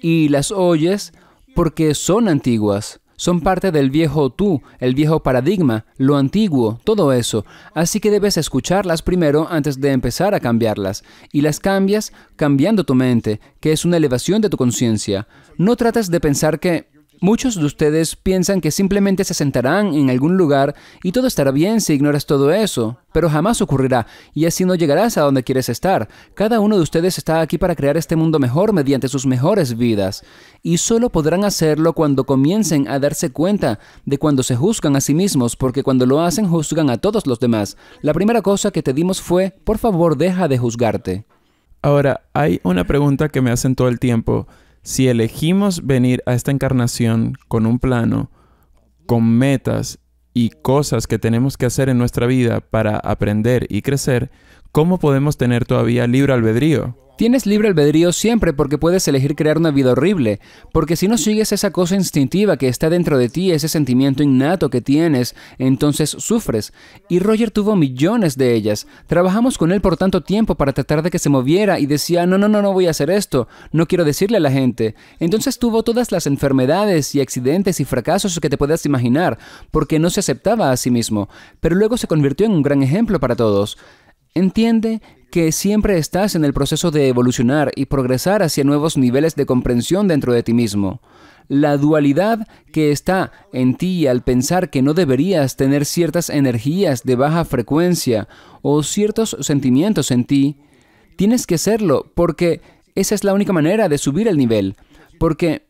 y las oyes porque son antiguas. Son parte del viejo tú, el viejo paradigma, lo antiguo, todo eso. Así que debes escucharlas primero antes de empezar a cambiarlas. Y las cambias cambiando tu mente, que es una elevación de tu conciencia. No tratas de pensar que Muchos de ustedes piensan que simplemente se sentarán en algún lugar y todo estará bien si ignoras todo eso, pero jamás ocurrirá y así no llegarás a donde quieres estar. Cada uno de ustedes está aquí para crear este mundo mejor mediante sus mejores vidas y solo podrán hacerlo cuando comiencen a darse cuenta de cuando se juzgan a sí mismos, porque cuando lo hacen juzgan a todos los demás. La primera cosa que te dimos fue, por favor, deja de juzgarte. Ahora, hay una pregunta que me hacen todo el tiempo. Si elegimos venir a esta encarnación con un plano, con metas y cosas que tenemos que hacer en nuestra vida para aprender y crecer, ¿cómo podemos tener todavía libre albedrío? Tienes libre albedrío siempre porque puedes elegir crear una vida horrible, porque si no sigues esa cosa instintiva que está dentro de ti, ese sentimiento innato que tienes, entonces sufres. Y Roger tuvo millones de ellas. Trabajamos con él por tanto tiempo para tratar de que se moviera y decía, no, no, no, no voy a hacer esto, no quiero decirle a la gente. Entonces tuvo todas las enfermedades y accidentes y fracasos que te puedas imaginar, porque no se aceptaba a sí mismo, pero luego se convirtió en un gran ejemplo para todos. Entiende que siempre estás en el proceso de evolucionar y progresar hacia nuevos niveles de comprensión dentro de ti mismo. La dualidad que está en ti al pensar que no deberías tener ciertas energías de baja frecuencia o ciertos sentimientos en ti, tienes que hacerlo porque esa es la única manera de subir el nivel, porque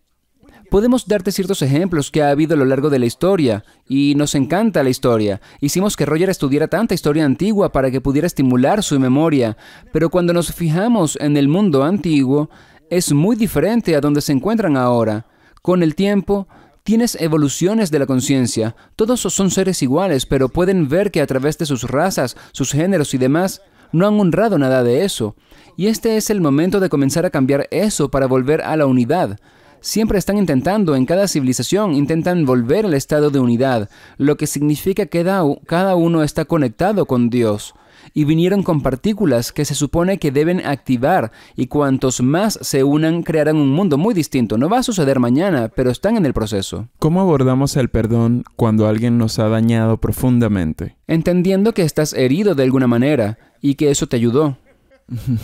Podemos darte ciertos ejemplos que ha habido a lo largo de la historia, y nos encanta la historia. Hicimos que Roger estudiara tanta historia antigua para que pudiera estimular su memoria, pero cuando nos fijamos en el mundo antiguo, es muy diferente a donde se encuentran ahora. Con el tiempo, tienes evoluciones de la conciencia. Todos son seres iguales, pero pueden ver que a través de sus razas, sus géneros y demás, no han honrado nada de eso. Y este es el momento de comenzar a cambiar eso para volver a la unidad siempre están intentando, en cada civilización, intentan volver al estado de unidad, lo que significa que cada uno está conectado con Dios. Y vinieron con partículas que se supone que deben activar, y cuantos más se unan crearán un mundo muy distinto. No va a suceder mañana, pero están en el proceso. ¿Cómo abordamos el perdón cuando alguien nos ha dañado profundamente? Entendiendo que estás herido de alguna manera y que eso te ayudó.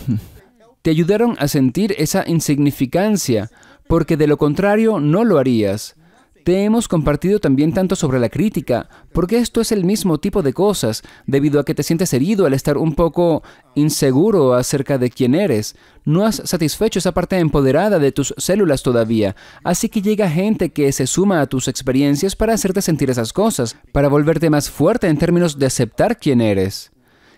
te ayudaron a sentir esa insignificancia, porque de lo contrario no lo harías. Te hemos compartido también tanto sobre la crítica, porque esto es el mismo tipo de cosas, debido a que te sientes herido al estar un poco inseguro acerca de quién eres. No has satisfecho esa parte empoderada de tus células todavía, así que llega gente que se suma a tus experiencias para hacerte sentir esas cosas, para volverte más fuerte en términos de aceptar quién eres.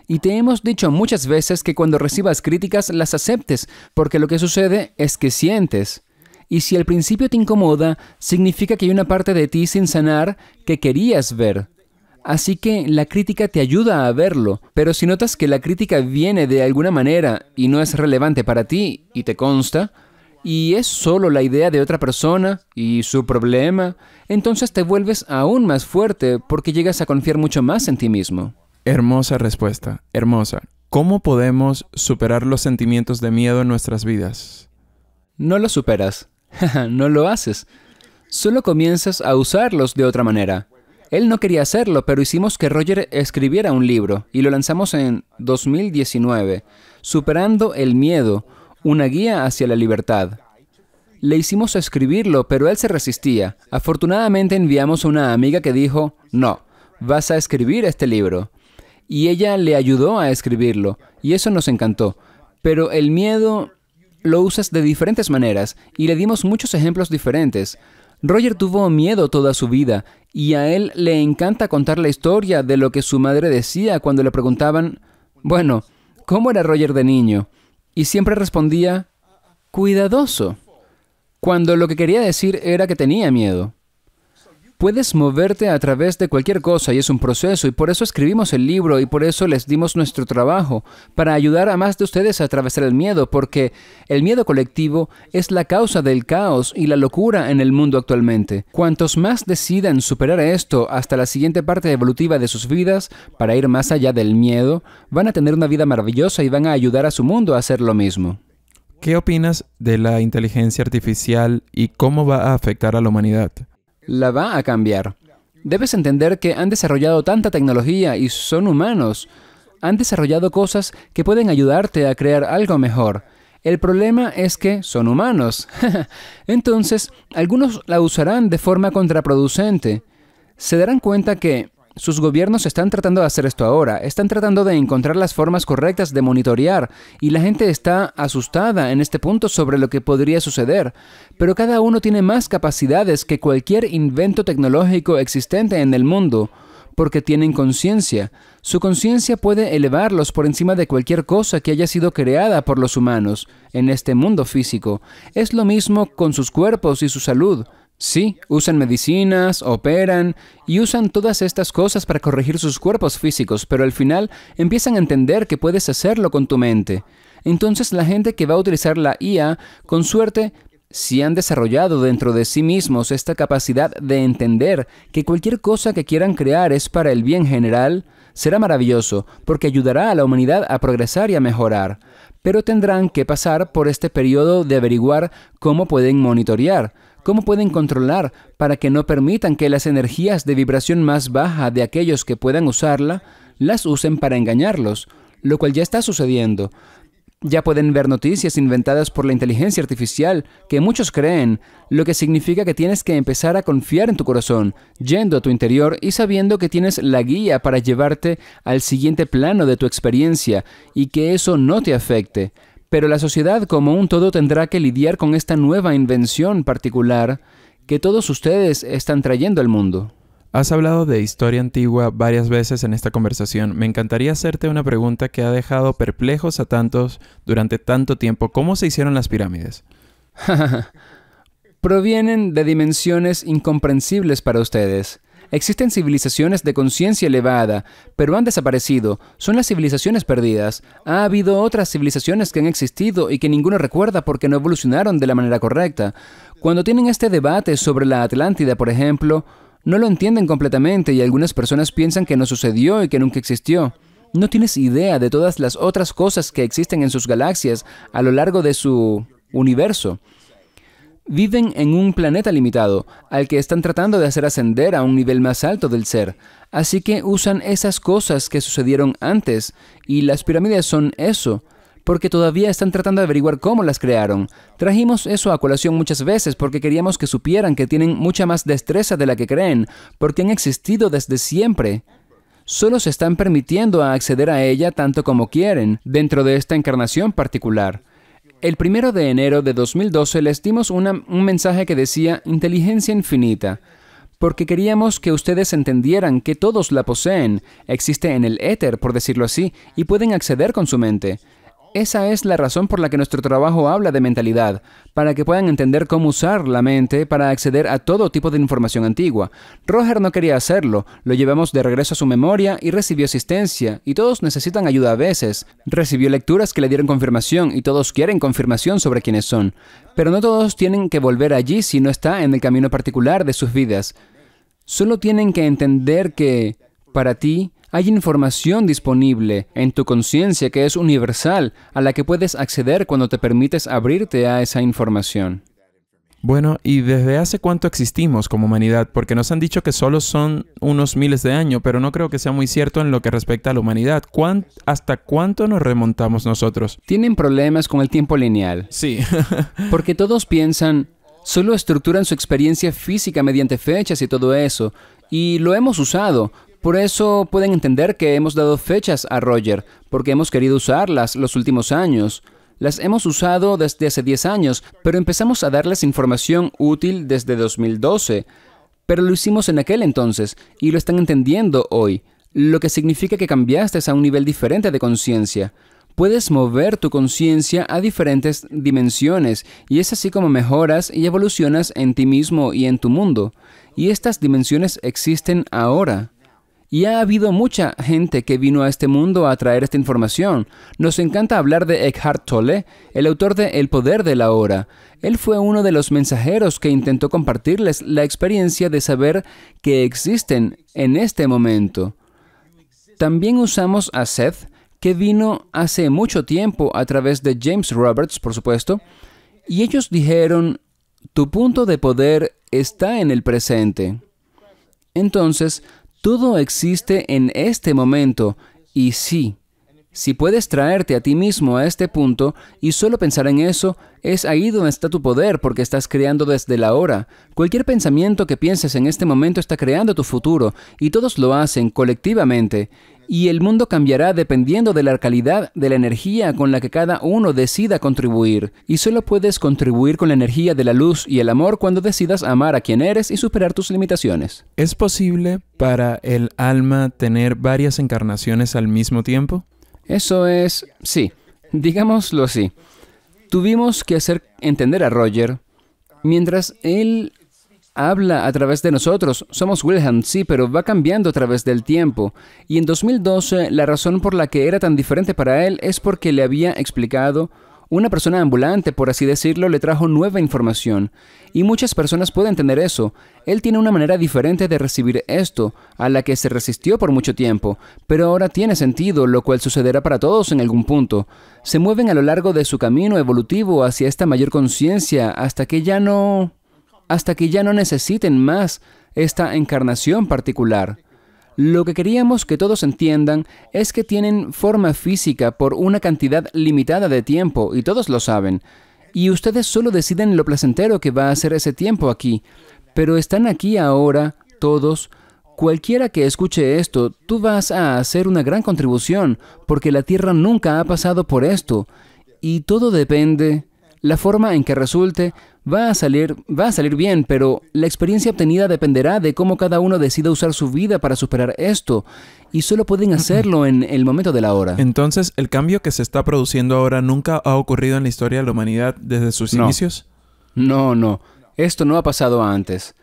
Y te hemos dicho muchas veces que cuando recibas críticas las aceptes, porque lo que sucede es que sientes y si al principio te incomoda, significa que hay una parte de ti sin sanar que querías ver. Así que la crítica te ayuda a verlo, pero si notas que la crítica viene de alguna manera y no es relevante para ti y te consta, y es solo la idea de otra persona y su problema, entonces te vuelves aún más fuerte porque llegas a confiar mucho más en ti mismo. Hermosa respuesta, hermosa. ¿Cómo podemos superar los sentimientos de miedo en nuestras vidas? No los superas, no lo haces. Solo comienzas a usarlos de otra manera. Él no quería hacerlo, pero hicimos que Roger escribiera un libro y lo lanzamos en 2019, Superando el Miedo, una guía hacia la libertad. Le hicimos escribirlo, pero él se resistía. Afortunadamente enviamos a una amiga que dijo, no, vas a escribir este libro. Y ella le ayudó a escribirlo, y eso nos encantó. Pero el miedo lo usas de diferentes maneras y le dimos muchos ejemplos diferentes. Roger tuvo miedo toda su vida y a él le encanta contar la historia de lo que su madre decía cuando le preguntaban, bueno, ¿cómo era Roger de niño? Y siempre respondía, cuidadoso, cuando lo que quería decir era que tenía miedo. Puedes moverte a través de cualquier cosa y es un proceso y por eso escribimos el libro y por eso les dimos nuestro trabajo, para ayudar a más de ustedes a atravesar el miedo, porque el miedo colectivo es la causa del caos y la locura en el mundo actualmente. Cuantos más decidan superar esto hasta la siguiente parte evolutiva de sus vidas, para ir más allá del miedo, van a tener una vida maravillosa y van a ayudar a su mundo a hacer lo mismo. ¿Qué opinas de la inteligencia artificial y cómo va a afectar a la humanidad? la va a cambiar. Debes entender que han desarrollado tanta tecnología y son humanos. Han desarrollado cosas que pueden ayudarte a crear algo mejor. El problema es que son humanos. Entonces, algunos la usarán de forma contraproducente. Se darán cuenta que sus gobiernos están tratando de hacer esto ahora, están tratando de encontrar las formas correctas de monitorear y la gente está asustada en este punto sobre lo que podría suceder, pero cada uno tiene más capacidades que cualquier invento tecnológico existente en el mundo porque tienen conciencia. Su conciencia puede elevarlos por encima de cualquier cosa que haya sido creada por los humanos en este mundo físico. Es lo mismo con sus cuerpos y su salud. Sí, usan medicinas, operan y usan todas estas cosas para corregir sus cuerpos físicos, pero al final empiezan a entender que puedes hacerlo con tu mente. Entonces la gente que va a utilizar la IA, con suerte, si han desarrollado dentro de sí mismos esta capacidad de entender que cualquier cosa que quieran crear es para el bien general, será maravilloso, porque ayudará a la humanidad a progresar y a mejorar. Pero tendrán que pasar por este periodo de averiguar cómo pueden monitorear, ¿Cómo pueden controlar para que no permitan que las energías de vibración más baja de aquellos que puedan usarla las usen para engañarlos? Lo cual ya está sucediendo. Ya pueden ver noticias inventadas por la inteligencia artificial que muchos creen, lo que significa que tienes que empezar a confiar en tu corazón, yendo a tu interior y sabiendo que tienes la guía para llevarte al siguiente plano de tu experiencia y que eso no te afecte. Pero la sociedad como un todo tendrá que lidiar con esta nueva invención particular que todos ustedes están trayendo al mundo. Has hablado de historia antigua varias veces en esta conversación. Me encantaría hacerte una pregunta que ha dejado perplejos a tantos durante tanto tiempo. ¿Cómo se hicieron las pirámides? Provienen de dimensiones incomprensibles para ustedes. Existen civilizaciones de conciencia elevada, pero han desaparecido. Son las civilizaciones perdidas. Ha habido otras civilizaciones que han existido y que ninguno recuerda porque no evolucionaron de la manera correcta. Cuando tienen este debate sobre la Atlántida, por ejemplo, no lo entienden completamente y algunas personas piensan que no sucedió y que nunca existió. No tienes idea de todas las otras cosas que existen en sus galaxias a lo largo de su universo. Viven en un planeta limitado, al que están tratando de hacer ascender a un nivel más alto del ser. Así que usan esas cosas que sucedieron antes, y las pirámides son eso, porque todavía están tratando de averiguar cómo las crearon. Trajimos eso a colación muchas veces porque queríamos que supieran que tienen mucha más destreza de la que creen, porque han existido desde siempre solo se están permitiendo acceder a ella tanto como quieren, dentro de esta encarnación particular. El primero de enero de 2012 les dimos un mensaje que decía inteligencia infinita, porque queríamos que ustedes entendieran que todos la poseen, existe en el éter, por decirlo así, y pueden acceder con su mente. Esa es la razón por la que nuestro trabajo habla de mentalidad, para que puedan entender cómo usar la mente para acceder a todo tipo de información antigua. Roger no quería hacerlo, lo llevamos de regreso a su memoria y recibió asistencia, y todos necesitan ayuda a veces. Recibió lecturas que le dieron confirmación y todos quieren confirmación sobre quiénes son, pero no todos tienen que volver allí si no está en el camino particular de sus vidas. Solo tienen que entender que, para ti, hay información disponible en tu conciencia que es universal, a la que puedes acceder cuando te permites abrirte a esa información. Bueno, ¿y desde hace cuánto existimos como humanidad? Porque nos han dicho que solo son unos miles de años, pero no creo que sea muy cierto en lo que respecta a la humanidad. ¿Hasta cuánto nos remontamos nosotros? Tienen problemas con el tiempo lineal. Sí. porque todos piensan, solo estructuran su experiencia física mediante fechas y todo eso, y lo hemos usado, por eso pueden entender que hemos dado fechas a Roger, porque hemos querido usarlas los últimos años. Las hemos usado desde hace 10 años, pero empezamos a darles información útil desde 2012. Pero lo hicimos en aquel entonces y lo están entendiendo hoy, lo que significa que cambiaste a un nivel diferente de conciencia. Puedes mover tu conciencia a diferentes dimensiones y es así como mejoras y evolucionas en ti mismo y en tu mundo. Y estas dimensiones existen ahora. Y ha habido mucha gente que vino a este mundo a traer esta información. Nos encanta hablar de Eckhart Tolle, el autor de El poder de la hora. Él fue uno de los mensajeros que intentó compartirles la experiencia de saber que existen en este momento. También usamos a Seth, que vino hace mucho tiempo a través de James Roberts, por supuesto, y ellos dijeron, tu punto de poder está en el presente. Entonces, todo existe en este momento y sí, si puedes traerte a ti mismo a este punto y solo pensar en eso, es ahí donde está tu poder porque estás creando desde la hora. Cualquier pensamiento que pienses en este momento está creando tu futuro y todos lo hacen colectivamente y el mundo cambiará dependiendo de la calidad de la energía con la que cada uno decida contribuir. Y solo puedes contribuir con la energía de la luz y el amor cuando decidas amar a quien eres y superar tus limitaciones. ¿Es posible para el alma tener varias encarnaciones al mismo tiempo? Eso es, sí, digámoslo así. Tuvimos que hacer entender a Roger, mientras él habla a través de nosotros. Somos Wilhelm, sí, pero va cambiando a través del tiempo. Y en 2012 la razón por la que era tan diferente para él es porque le había explicado una persona ambulante, por así decirlo, le trajo nueva información. Y muchas personas pueden tener eso. Él tiene una manera diferente de recibir esto, a la que se resistió por mucho tiempo, pero ahora tiene sentido, lo cual sucederá para todos en algún punto. Se mueven a lo largo de su camino evolutivo hacia esta mayor conciencia hasta que ya no hasta que ya no necesiten más esta encarnación particular. Lo que queríamos que todos entiendan es que tienen forma física por una cantidad limitada de tiempo, y todos lo saben. Y ustedes solo deciden lo placentero que va a ser ese tiempo aquí. Pero están aquí ahora, todos. Cualquiera que escuche esto, tú vas a hacer una gran contribución, porque la Tierra nunca ha pasado por esto. Y todo depende la forma en que resulte va a salir, va a salir bien, pero la experiencia obtenida dependerá de cómo cada uno decida usar su vida para superar esto, y solo pueden hacerlo en el momento de la hora. Entonces, ¿el cambio que se está produciendo ahora nunca ha ocurrido en la historia de la humanidad desde sus inicios? No, no. Esto no ha pasado antes.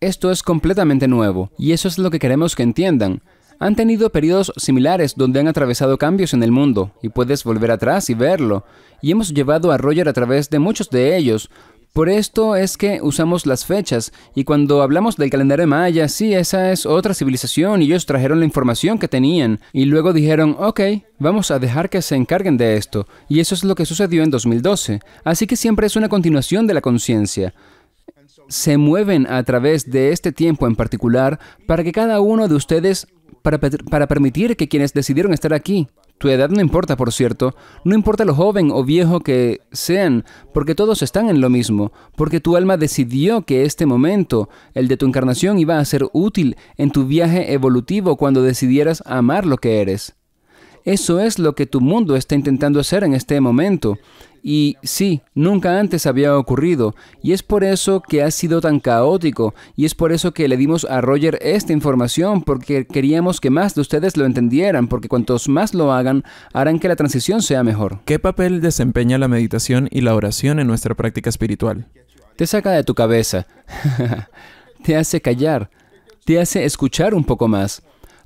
Esto es completamente nuevo, y eso es lo que queremos que entiendan han tenido periodos similares donde han atravesado cambios en el mundo, y puedes volver atrás y verlo, y hemos llevado a Roger a través de muchos de ellos. Por esto es que usamos las fechas, y cuando hablamos del calendario maya, sí, esa es otra civilización, y ellos trajeron la información que tenían, y luego dijeron, ok, vamos a dejar que se encarguen de esto, y eso es lo que sucedió en 2012, así que siempre es una continuación de la conciencia se mueven a través de este tiempo en particular para que cada uno de ustedes para, permitir que quienes decidieron estar aquí, tu edad no importa, por cierto, no importa lo joven o viejo que sean, porque todos están en lo mismo, porque tu alma decidió que este momento, el de tu encarnación, iba a ser útil en tu viaje evolutivo cuando decidieras amar lo que eres. Eso es lo que tu mundo está intentando hacer en este momento, y sí, nunca antes había ocurrido, y es por eso que ha sido tan caótico, y es por eso que le dimos a Roger esta información, porque queríamos que más de ustedes lo entendieran, porque cuantos más lo hagan, harán que la transición sea mejor. ¿Qué papel desempeña la meditación y la oración en nuestra práctica espiritual? Te saca de tu cabeza, te hace callar, te hace escuchar un poco más.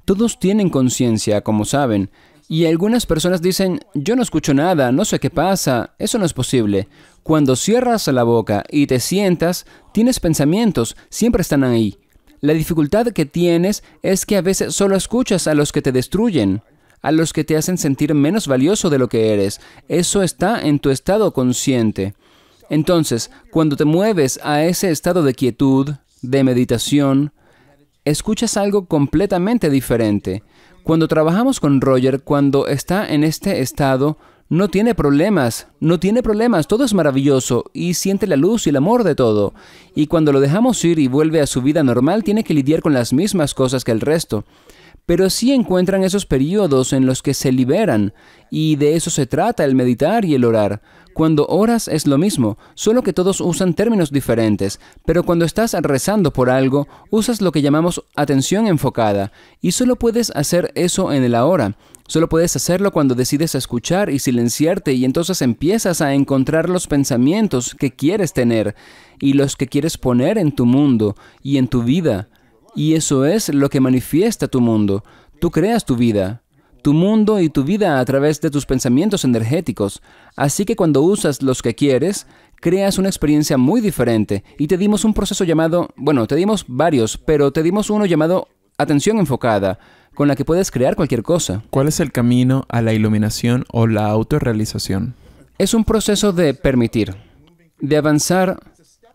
Todos tienen conciencia, como saben, y algunas personas dicen, yo no escucho nada, no sé qué pasa, eso no es posible. Cuando cierras la boca y te sientas, tienes pensamientos, siempre están ahí. La dificultad que tienes es que a veces solo escuchas a los que te destruyen, a los que te hacen sentir menos valioso de lo que eres. Eso está en tu estado consciente. Entonces, cuando te mueves a ese estado de quietud, de meditación, escuchas algo completamente diferente. Cuando trabajamos con Roger, cuando está en este estado, no tiene problemas, no tiene problemas, todo es maravilloso y siente la luz y el amor de todo. Y cuando lo dejamos ir y vuelve a su vida normal, tiene que lidiar con las mismas cosas que el resto pero sí encuentran esos periodos en los que se liberan, y de eso se trata el meditar y el orar. Cuando oras es lo mismo, solo que todos usan términos diferentes, pero cuando estás rezando por algo, usas lo que llamamos atención enfocada, y solo puedes hacer eso en el ahora. Solo puedes hacerlo cuando decides escuchar y silenciarte y entonces empiezas a encontrar los pensamientos que quieres tener y los que quieres poner en tu mundo y en tu vida. Y eso es lo que manifiesta tu mundo. Tú creas tu vida, tu mundo y tu vida a través de tus pensamientos energéticos. Así que cuando usas los que quieres, creas una experiencia muy diferente. Y te dimos un proceso llamado, bueno, te dimos varios, pero te dimos uno llamado atención enfocada, con la que puedes crear cualquier cosa. ¿Cuál es el camino a la iluminación o la autorrealización? Es un proceso de permitir, de avanzar.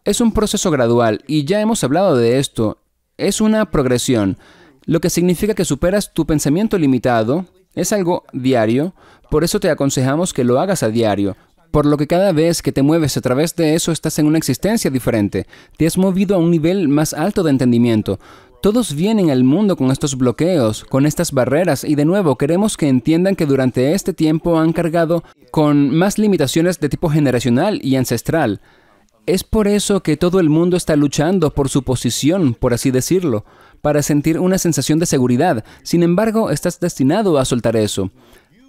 Es un proceso gradual y ya hemos hablado de esto es una progresión, lo que significa que superas tu pensamiento limitado, es algo diario, por eso te aconsejamos que lo hagas a diario, por lo que cada vez que te mueves a través de eso estás en una existencia diferente, te has movido a un nivel más alto de entendimiento. Todos vienen al mundo con estos bloqueos, con estas barreras, y de nuevo queremos que entiendan que durante este tiempo han cargado con más limitaciones de tipo generacional y ancestral. Es por eso que todo el mundo está luchando por su posición, por así decirlo, para sentir una sensación de seguridad. Sin embargo, estás destinado a soltar eso.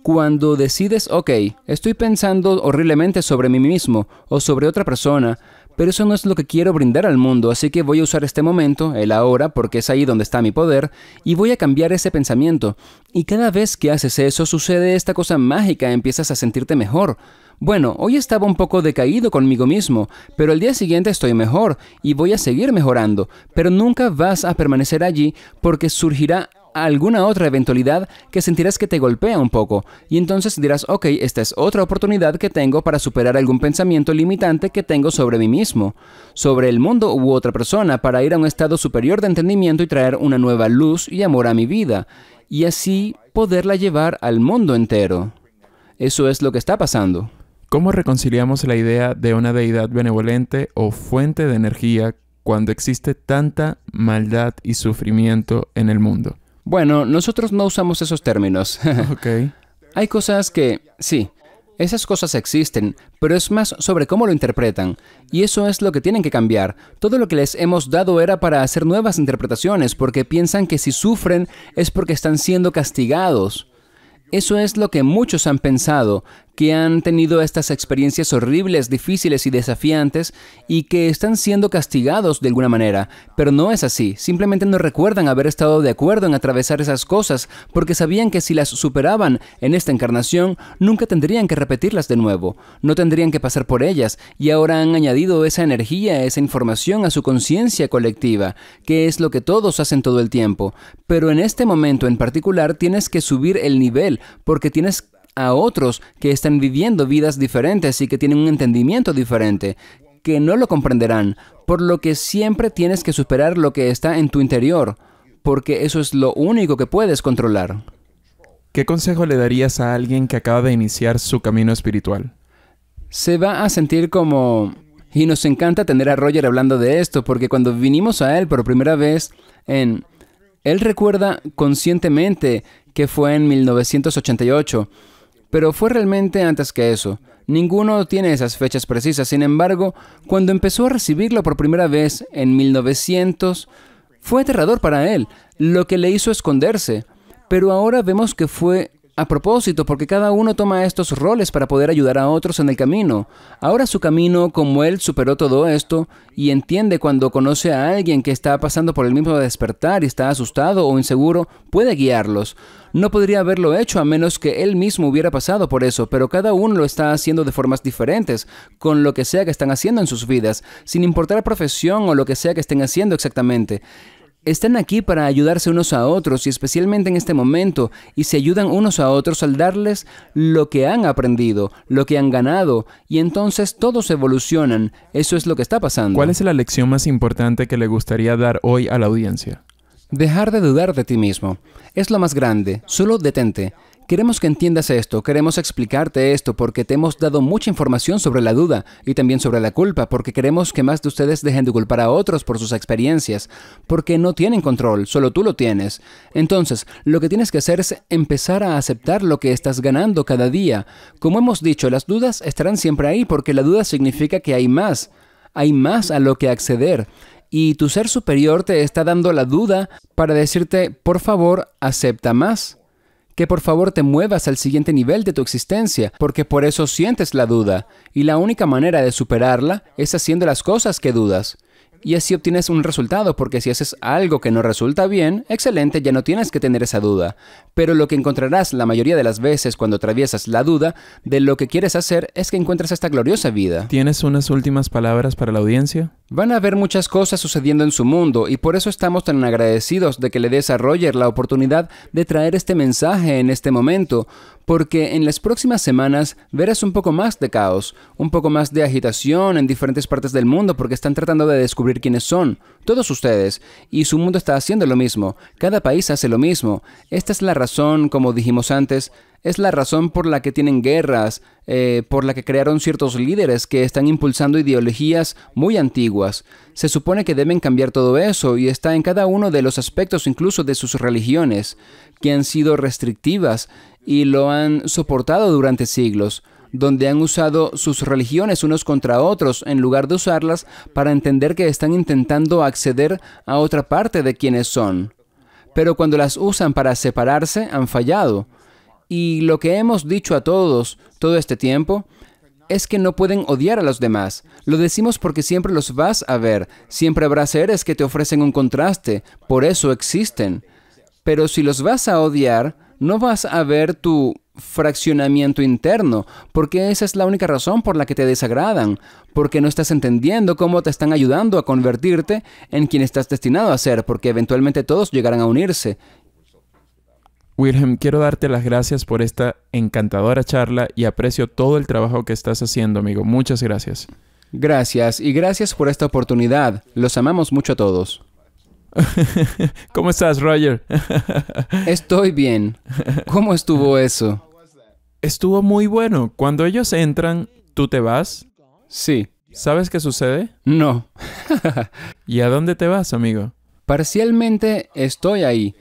Cuando decides, ok, estoy pensando horriblemente sobre mí mismo o sobre otra persona, pero eso no es lo que quiero brindar al mundo, así que voy a usar este momento, el ahora, porque es ahí donde está mi poder, y voy a cambiar ese pensamiento. Y cada vez que haces eso sucede esta cosa mágica, empiezas a sentirte mejor. Bueno, hoy estaba un poco decaído conmigo mismo, pero el día siguiente estoy mejor y voy a seguir mejorando, pero nunca vas a permanecer allí porque surgirá alguna otra eventualidad que sentirás que te golpea un poco, y entonces dirás, ok, esta es otra oportunidad que tengo para superar algún pensamiento limitante que tengo sobre mí mismo, sobre el mundo u otra persona, para ir a un estado superior de entendimiento y traer una nueva luz y amor a mi vida, y así poderla llevar al mundo entero. Eso es lo que está pasando. ¿Cómo reconciliamos la idea de una deidad benevolente o fuente de energía cuando existe tanta maldad y sufrimiento en el mundo? Bueno, nosotros no usamos esos términos. ok. Hay cosas que, sí, esas cosas existen, pero es más sobre cómo lo interpretan. Y eso es lo que tienen que cambiar. Todo lo que les hemos dado era para hacer nuevas interpretaciones, porque piensan que si sufren es porque están siendo castigados. Eso es lo que muchos han pensado, que han tenido estas experiencias horribles, difíciles y desafiantes y que están siendo castigados de alguna manera. Pero no es así, simplemente no recuerdan haber estado de acuerdo en atravesar esas cosas porque sabían que si las superaban en esta encarnación, nunca tendrían que repetirlas de nuevo, no tendrían que pasar por ellas y ahora han añadido esa energía, esa información a su conciencia colectiva, que es lo que todos hacen todo el tiempo. Pero en este momento en particular tienes que subir el nivel porque tienes a otros que están viviendo vidas diferentes y que tienen un entendimiento diferente, que no lo comprenderán, por lo que siempre tienes que superar lo que está en tu interior, porque eso es lo único que puedes controlar. ¿Qué consejo le darías a alguien que acaba de iniciar su camino espiritual? Se va a sentir como... Y nos encanta tener a Roger hablando de esto, porque cuando vinimos a él por primera vez en... Él recuerda conscientemente que fue en 1988 pero fue realmente antes que eso. Ninguno tiene esas fechas precisas. Sin embargo, cuando empezó a recibirlo por primera vez en 1900, fue aterrador para él, lo que le hizo esconderse. Pero ahora vemos que fue a propósito, porque cada uno toma estos roles para poder ayudar a otros en el camino. Ahora su camino, como él superó todo esto y entiende cuando conoce a alguien que está pasando por el mismo despertar y está asustado o inseguro, puede guiarlos. No podría haberlo hecho a menos que él mismo hubiera pasado por eso, pero cada uno lo está haciendo de formas diferentes, con lo que sea que están haciendo en sus vidas, sin importar la profesión o lo que sea que estén haciendo exactamente. Están aquí para ayudarse unos a otros y especialmente en este momento, y se ayudan unos a otros al darles lo que han aprendido, lo que han ganado, y entonces todos evolucionan. Eso es lo que está pasando. ¿Cuál es la lección más importante que le gustaría dar hoy a la audiencia? Dejar de dudar de ti mismo. Es lo más grande. Solo detente. Queremos que entiendas esto, queremos explicarte esto porque te hemos dado mucha información sobre la duda y también sobre la culpa, porque queremos que más de ustedes dejen de culpar a otros por sus experiencias, porque no tienen control, solo tú lo tienes. Entonces, lo que tienes que hacer es empezar a aceptar lo que estás ganando cada día. Como hemos dicho, las dudas estarán siempre ahí porque la duda significa que hay más, hay más a lo que acceder y tu ser superior te está dando la duda para decirte, por favor, acepta más que por favor te muevas al siguiente nivel de tu existencia, porque por eso sientes la duda, y la única manera de superarla es haciendo las cosas que dudas y así obtienes un resultado, porque si haces algo que no resulta bien, excelente, ya no tienes que tener esa duda. Pero lo que encontrarás la mayoría de las veces cuando atraviesas la duda de lo que quieres hacer es que encuentres esta gloriosa vida. ¿Tienes unas últimas palabras para la audiencia? Van a haber muchas cosas sucediendo en su mundo y por eso estamos tan agradecidos de que le des a Roger la oportunidad de traer este mensaje en este momento, porque en las próximas semanas verás un poco más de caos, un poco más de agitación en diferentes partes del mundo porque están tratando de descubrir quiénes son, todos ustedes, y su mundo está haciendo lo mismo, cada país hace lo mismo. Esta es la razón, como dijimos antes, es la razón por la que tienen guerras, eh, por la que crearon ciertos líderes que están impulsando ideologías muy antiguas. Se supone que deben cambiar todo eso y está en cada uno de los aspectos incluso de sus religiones, que han sido restrictivas y lo han soportado durante siglos, donde han usado sus religiones unos contra otros en lugar de usarlas para entender que están intentando acceder a otra parte de quienes son. Pero cuando las usan para separarse, han fallado. Y lo que hemos dicho a todos todo este tiempo es que no pueden odiar a los demás. Lo decimos porque siempre los vas a ver, siempre habrá seres que te ofrecen un contraste, por eso existen. Pero si los vas a odiar, no vas a ver tu fraccionamiento interno, porque esa es la única razón por la que te desagradan, porque no estás entendiendo cómo te están ayudando a convertirte en quien estás destinado a ser, porque eventualmente todos llegarán a unirse. Wilhelm, quiero darte las gracias por esta encantadora charla y aprecio todo el trabajo que estás haciendo, amigo. Muchas gracias. Gracias y gracias por esta oportunidad. Los amamos mucho a todos. ¿Cómo estás, Roger? Estoy bien. ¿Cómo estuvo eso? Estuvo muy bueno. Cuando ellos entran, ¿tú te vas? Sí. ¿Sabes qué sucede? No. ¿Y a dónde te vas, amigo? Parcialmente estoy ahí,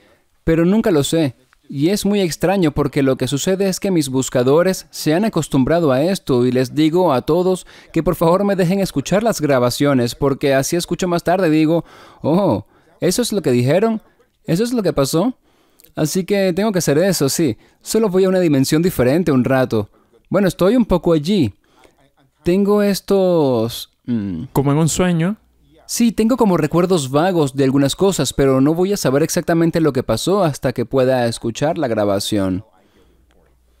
pero nunca lo sé. Y es muy extraño porque lo que sucede es que mis buscadores se han acostumbrado a esto y les digo a todos que por favor me dejen escuchar las grabaciones porque así escucho más tarde digo, oh, eso es lo que dijeron. Eso es lo que pasó. Así que tengo que hacer eso, sí. Solo voy a una dimensión diferente un rato. Bueno, estoy un poco allí. Tengo estos... Mm. Como en un sueño. Sí, tengo como recuerdos vagos de algunas cosas, pero no voy a saber exactamente lo que pasó hasta que pueda escuchar la grabación.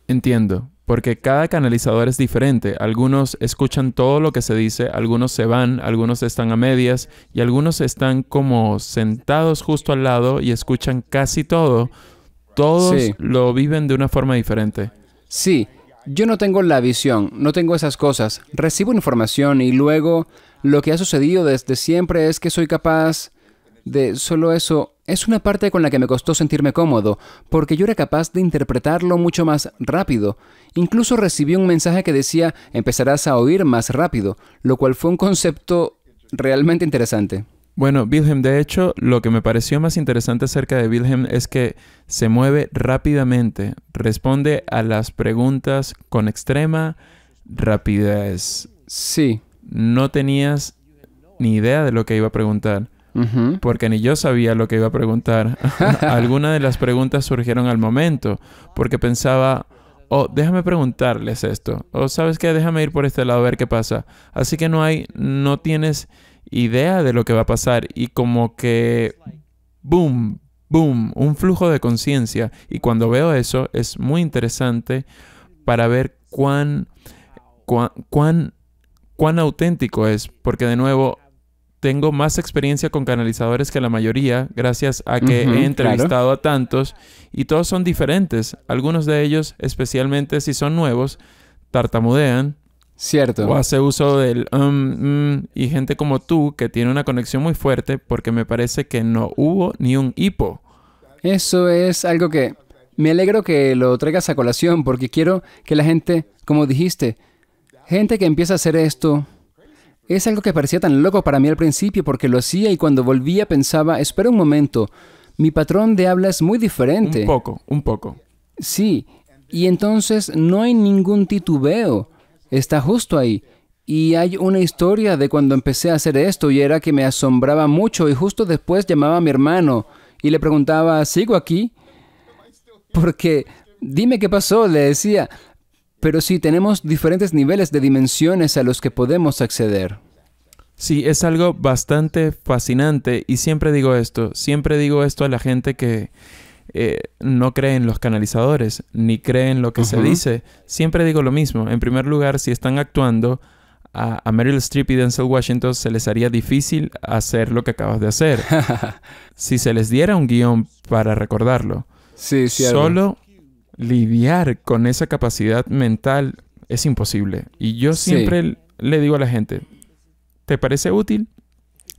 Entiendo porque cada canalizador es diferente. Algunos escuchan todo lo que se dice, algunos se van, algunos están a medias y algunos están como sentados justo al lado y escuchan casi todo. Todos lo viven de una forma diferente. Sí, yo no tengo la visión, no tengo esas cosas. Recibo información y luego lo que ha sucedido desde siempre es que soy capaz de solo eso es una parte con la que me costó sentirme cómodo, porque yo era capaz de interpretarlo mucho más rápido. Incluso recibí un mensaje que decía empezarás a oír más rápido, lo cual fue un concepto realmente interesante. Bueno, Wilhelm, de hecho, lo que me pareció más interesante acerca de Wilhelm es que se mueve rápidamente, responde a las preguntas con extrema rapidez. Sí. No tenías ni idea de lo que iba a preguntar porque ni yo sabía lo que iba a preguntar. Algunas de las preguntas surgieron al momento, porque pensaba, oh, déjame preguntarles esto, o sabes qué, déjame ir por este lado a ver qué pasa. Así que no hay, no tienes idea de lo que va a pasar y como que, boom, boom, un flujo de conciencia. Y cuando veo eso es muy interesante para ver cuán, cuán, cuán auténtico es, porque de nuevo tengo más experiencia con canalizadores que la mayoría, gracias a que he entrevistado a tantos y todos son diferentes. Algunos de ellos, especialmente si son nuevos, tartamudean. Cierto. O hace uso del um, mm, y gente como tú que tiene una conexión muy fuerte porque me parece que no hubo ni un hipo. Eso es algo que me alegro que lo traigas a colación porque quiero que la gente, como dijiste, gente que empieza a hacer esto es algo que parecía tan loco para mí al principio porque lo hacía y cuando volvía pensaba, espera un momento, mi patrón de habla es muy diferente. Un poco, un poco. Sí, y entonces no hay ningún titubeo, está justo ahí. Y hay una historia de cuando empecé a hacer esto y era que me asombraba mucho y justo después llamaba a mi hermano y le preguntaba, ¿sigo aquí? Porque, dime qué pasó, le decía, pero sí tenemos diferentes niveles de dimensiones a los que podemos acceder. Sí, es algo bastante fascinante y siempre digo esto, siempre digo esto a la gente que eh, no cree en los canalizadores, ni cree en lo que se dice. Siempre digo lo mismo, en primer lugar, si están actuando, a, Meryl Streep y Denzel Washington se les haría difícil hacer lo que acabas de hacer. si se les diera un guión para recordarlo. Sí, sí, Solo lidiar con esa capacidad mental es imposible. Y yo siempre le digo a la gente, ¿te parece útil?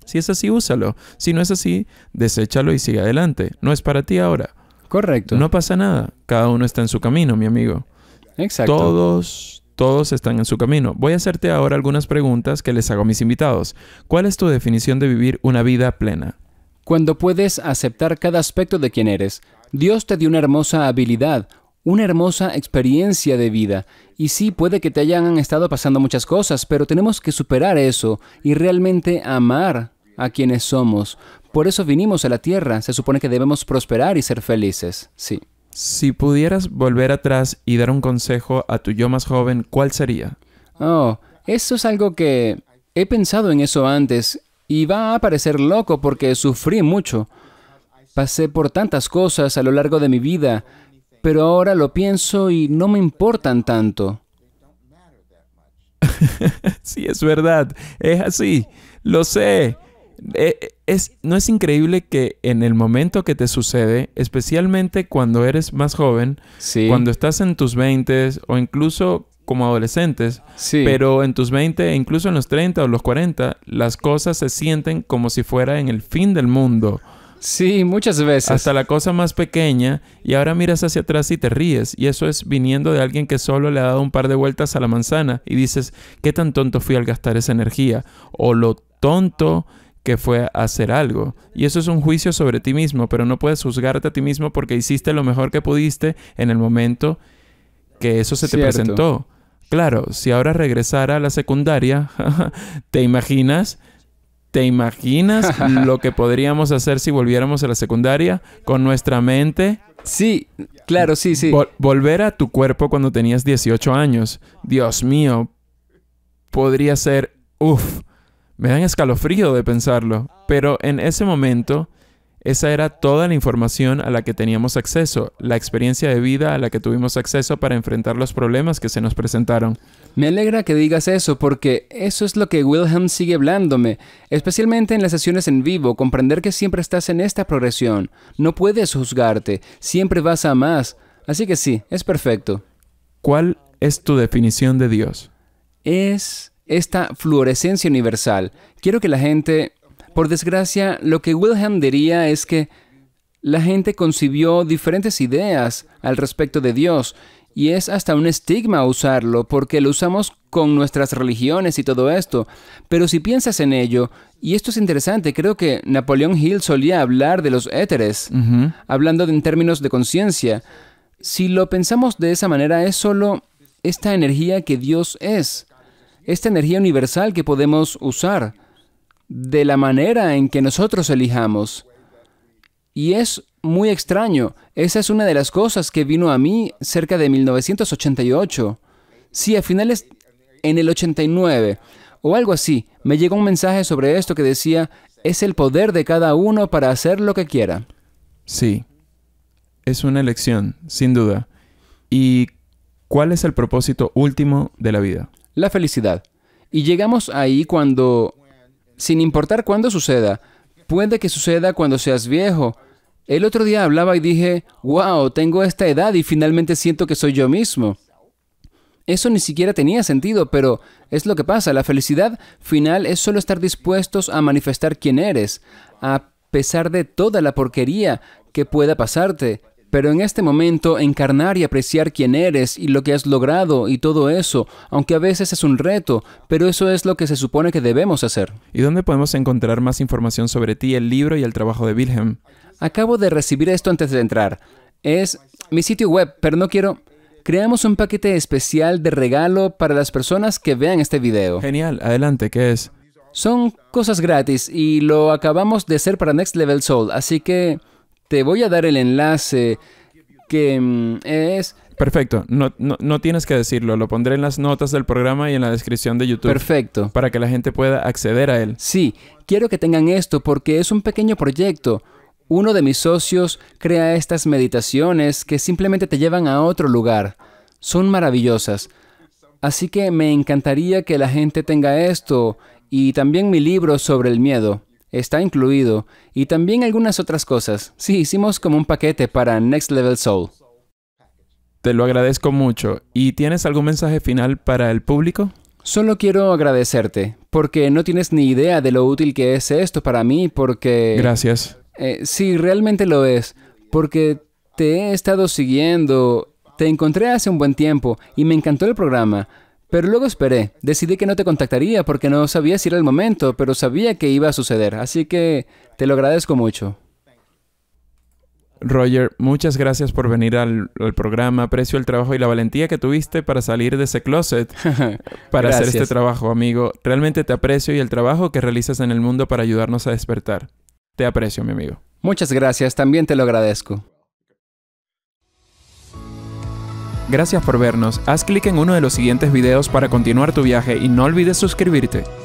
Si es así, úsalo. Si no es así, deséchalo y sigue adelante. No es para ti ahora. Correcto. No pasa nada. Cada uno está en su camino, mi amigo. Exacto. Todos, todos están en su camino. Voy a hacerte ahora algunas preguntas que les hago a mis invitados. ¿Cuál es tu definición de vivir una vida plena? Cuando puedes aceptar cada aspecto de quien eres. Dios te dio una hermosa habilidad, una hermosa experiencia de vida. Y sí, puede que te hayan estado pasando muchas cosas, pero tenemos que superar eso y realmente amar a quienes somos. Por eso vinimos a la tierra. Se supone que debemos prosperar y ser felices. Sí. Si pudieras volver atrás y dar un consejo a tu yo más joven, ¿cuál sería? Oh, eso es algo que he pensado en eso antes y va a parecer loco porque sufrí mucho. Pasé por tantas cosas a lo largo de mi vida pero ahora lo pienso y no me importan tanto. sí, es verdad, es así, lo sé. Eh, es, ¿No es increíble que en el momento que te sucede, especialmente cuando eres más joven, cuando estás en tus 20 o incluso como adolescentes, pero en tus 20 e incluso en los 30 o los 40, las cosas se sienten como si fuera en el fin del mundo Sí, muchas veces. Hasta la cosa más pequeña y ahora miras hacia atrás y te ríes. Y eso es viniendo de alguien que solo le ha dado un par de vueltas a la manzana y dices, ¿qué tan tonto fui al gastar esa energía? O lo tonto que fue hacer algo. Y eso es un juicio sobre ti mismo, pero no puedes juzgarte a ti mismo porque hiciste lo mejor que pudiste en el momento que eso se te presentó. Claro, si ahora regresara a la secundaria, ¿te imaginas? ¿Te imaginas lo que podríamos hacer si volviéramos a la secundaria con nuestra mente? Sí, claro, sí, sí. volver a tu cuerpo cuando tenías 18 años. Dios mío, podría ser, uff, me dan escalofrío de pensarlo. Pero en ese momento, esa era toda la información a la que teníamos acceso, la experiencia de vida a la que tuvimos acceso para enfrentar los problemas que se nos presentaron. Me alegra que digas eso porque eso es lo que Wilhelm sigue hablándome, especialmente en las sesiones en vivo, comprender que siempre estás en esta progresión, no puedes juzgarte, siempre vas a más, así que sí, es perfecto. ¿Cuál es tu definición de Dios? Es esta fluorescencia universal. Quiero que la gente, por desgracia, lo que Wilhelm diría es que la gente concibió diferentes ideas al respecto de Dios y es hasta un estigma usarlo porque lo usamos con nuestras religiones y todo esto. Pero si piensas en ello, y esto es interesante, creo que Napoleón Hill solía hablar de los éteres, hablando en términos de conciencia. Si lo pensamos de esa manera, es solo esta energía que Dios es, esta energía universal que podemos usar, de la manera en que nosotros elijamos. Y es muy extraño. Esa es una de las cosas que vino a mí cerca de 1988. Sí, a finales en el 89 o algo así, me llegó un mensaje sobre esto que decía, es el poder de cada uno para hacer lo que quiera. Sí, es una elección, sin duda. ¿Y cuál es el propósito último de la vida? La felicidad. Y llegamos ahí cuando, sin importar cuándo suceda, puede que suceda cuando seas viejo, el otro día hablaba y dije, wow, tengo esta edad y finalmente siento que soy yo mismo. Eso ni siquiera tenía sentido, pero es lo que pasa. La felicidad final es solo estar dispuestos a manifestar quién eres, a pesar de toda la porquería que pueda pasarte. Pero en este momento, encarnar y apreciar quién eres y lo que has logrado y todo eso, aunque a veces es un reto, pero eso es lo que se supone que debemos hacer. ¿Y dónde podemos encontrar más información sobre ti, el libro y el trabajo de Wilhelm? Acabo de recibir esto antes de entrar. Es mi sitio web, pero no quiero... Creamos un paquete especial de regalo para las personas que vean este video. Genial, adelante, ¿qué es? Son cosas gratis y lo acabamos de hacer para Next Level Soul, así que te voy a dar el enlace que mm, es... Perfecto, no, no, tienes que decirlo, lo pondré en las notas del programa y en la descripción de YouTube. Perfecto. Para que la gente pueda acceder a él. Sí, quiero que tengan esto porque es un pequeño proyecto. Uno de mis socios crea estas meditaciones que simplemente te llevan a otro lugar. Son maravillosas. Así que me encantaría que la gente tenga esto y también mi libro sobre el miedo. Está incluido. Y también algunas otras cosas. Sí, hicimos como un paquete para Next Level Soul. Te lo agradezco mucho. ¿Y tienes algún mensaje final para el público? Solo quiero agradecerte, porque no tienes ni idea de lo útil que es esto para mí, porque... Gracias. Eh, sí, realmente lo es, porque te he estado siguiendo, te encontré hace un buen tiempo y me encantó el programa. Pero luego esperé, decidí que no te contactaría porque no sabía si era el momento, pero sabía que iba a suceder, así que te lo agradezco mucho. Roger, muchas gracias por venir al, programa. Aprecio el trabajo y la valentía que tuviste para salir de ese closet para hacer este trabajo, amigo. Realmente te aprecio y el trabajo que realizas en el mundo para ayudarnos a despertar. Te aprecio, mi amigo. Muchas gracias, también te lo agradezco. Gracias por vernos, haz clic en uno de los siguientes videos para continuar tu viaje y no olvides suscribirte.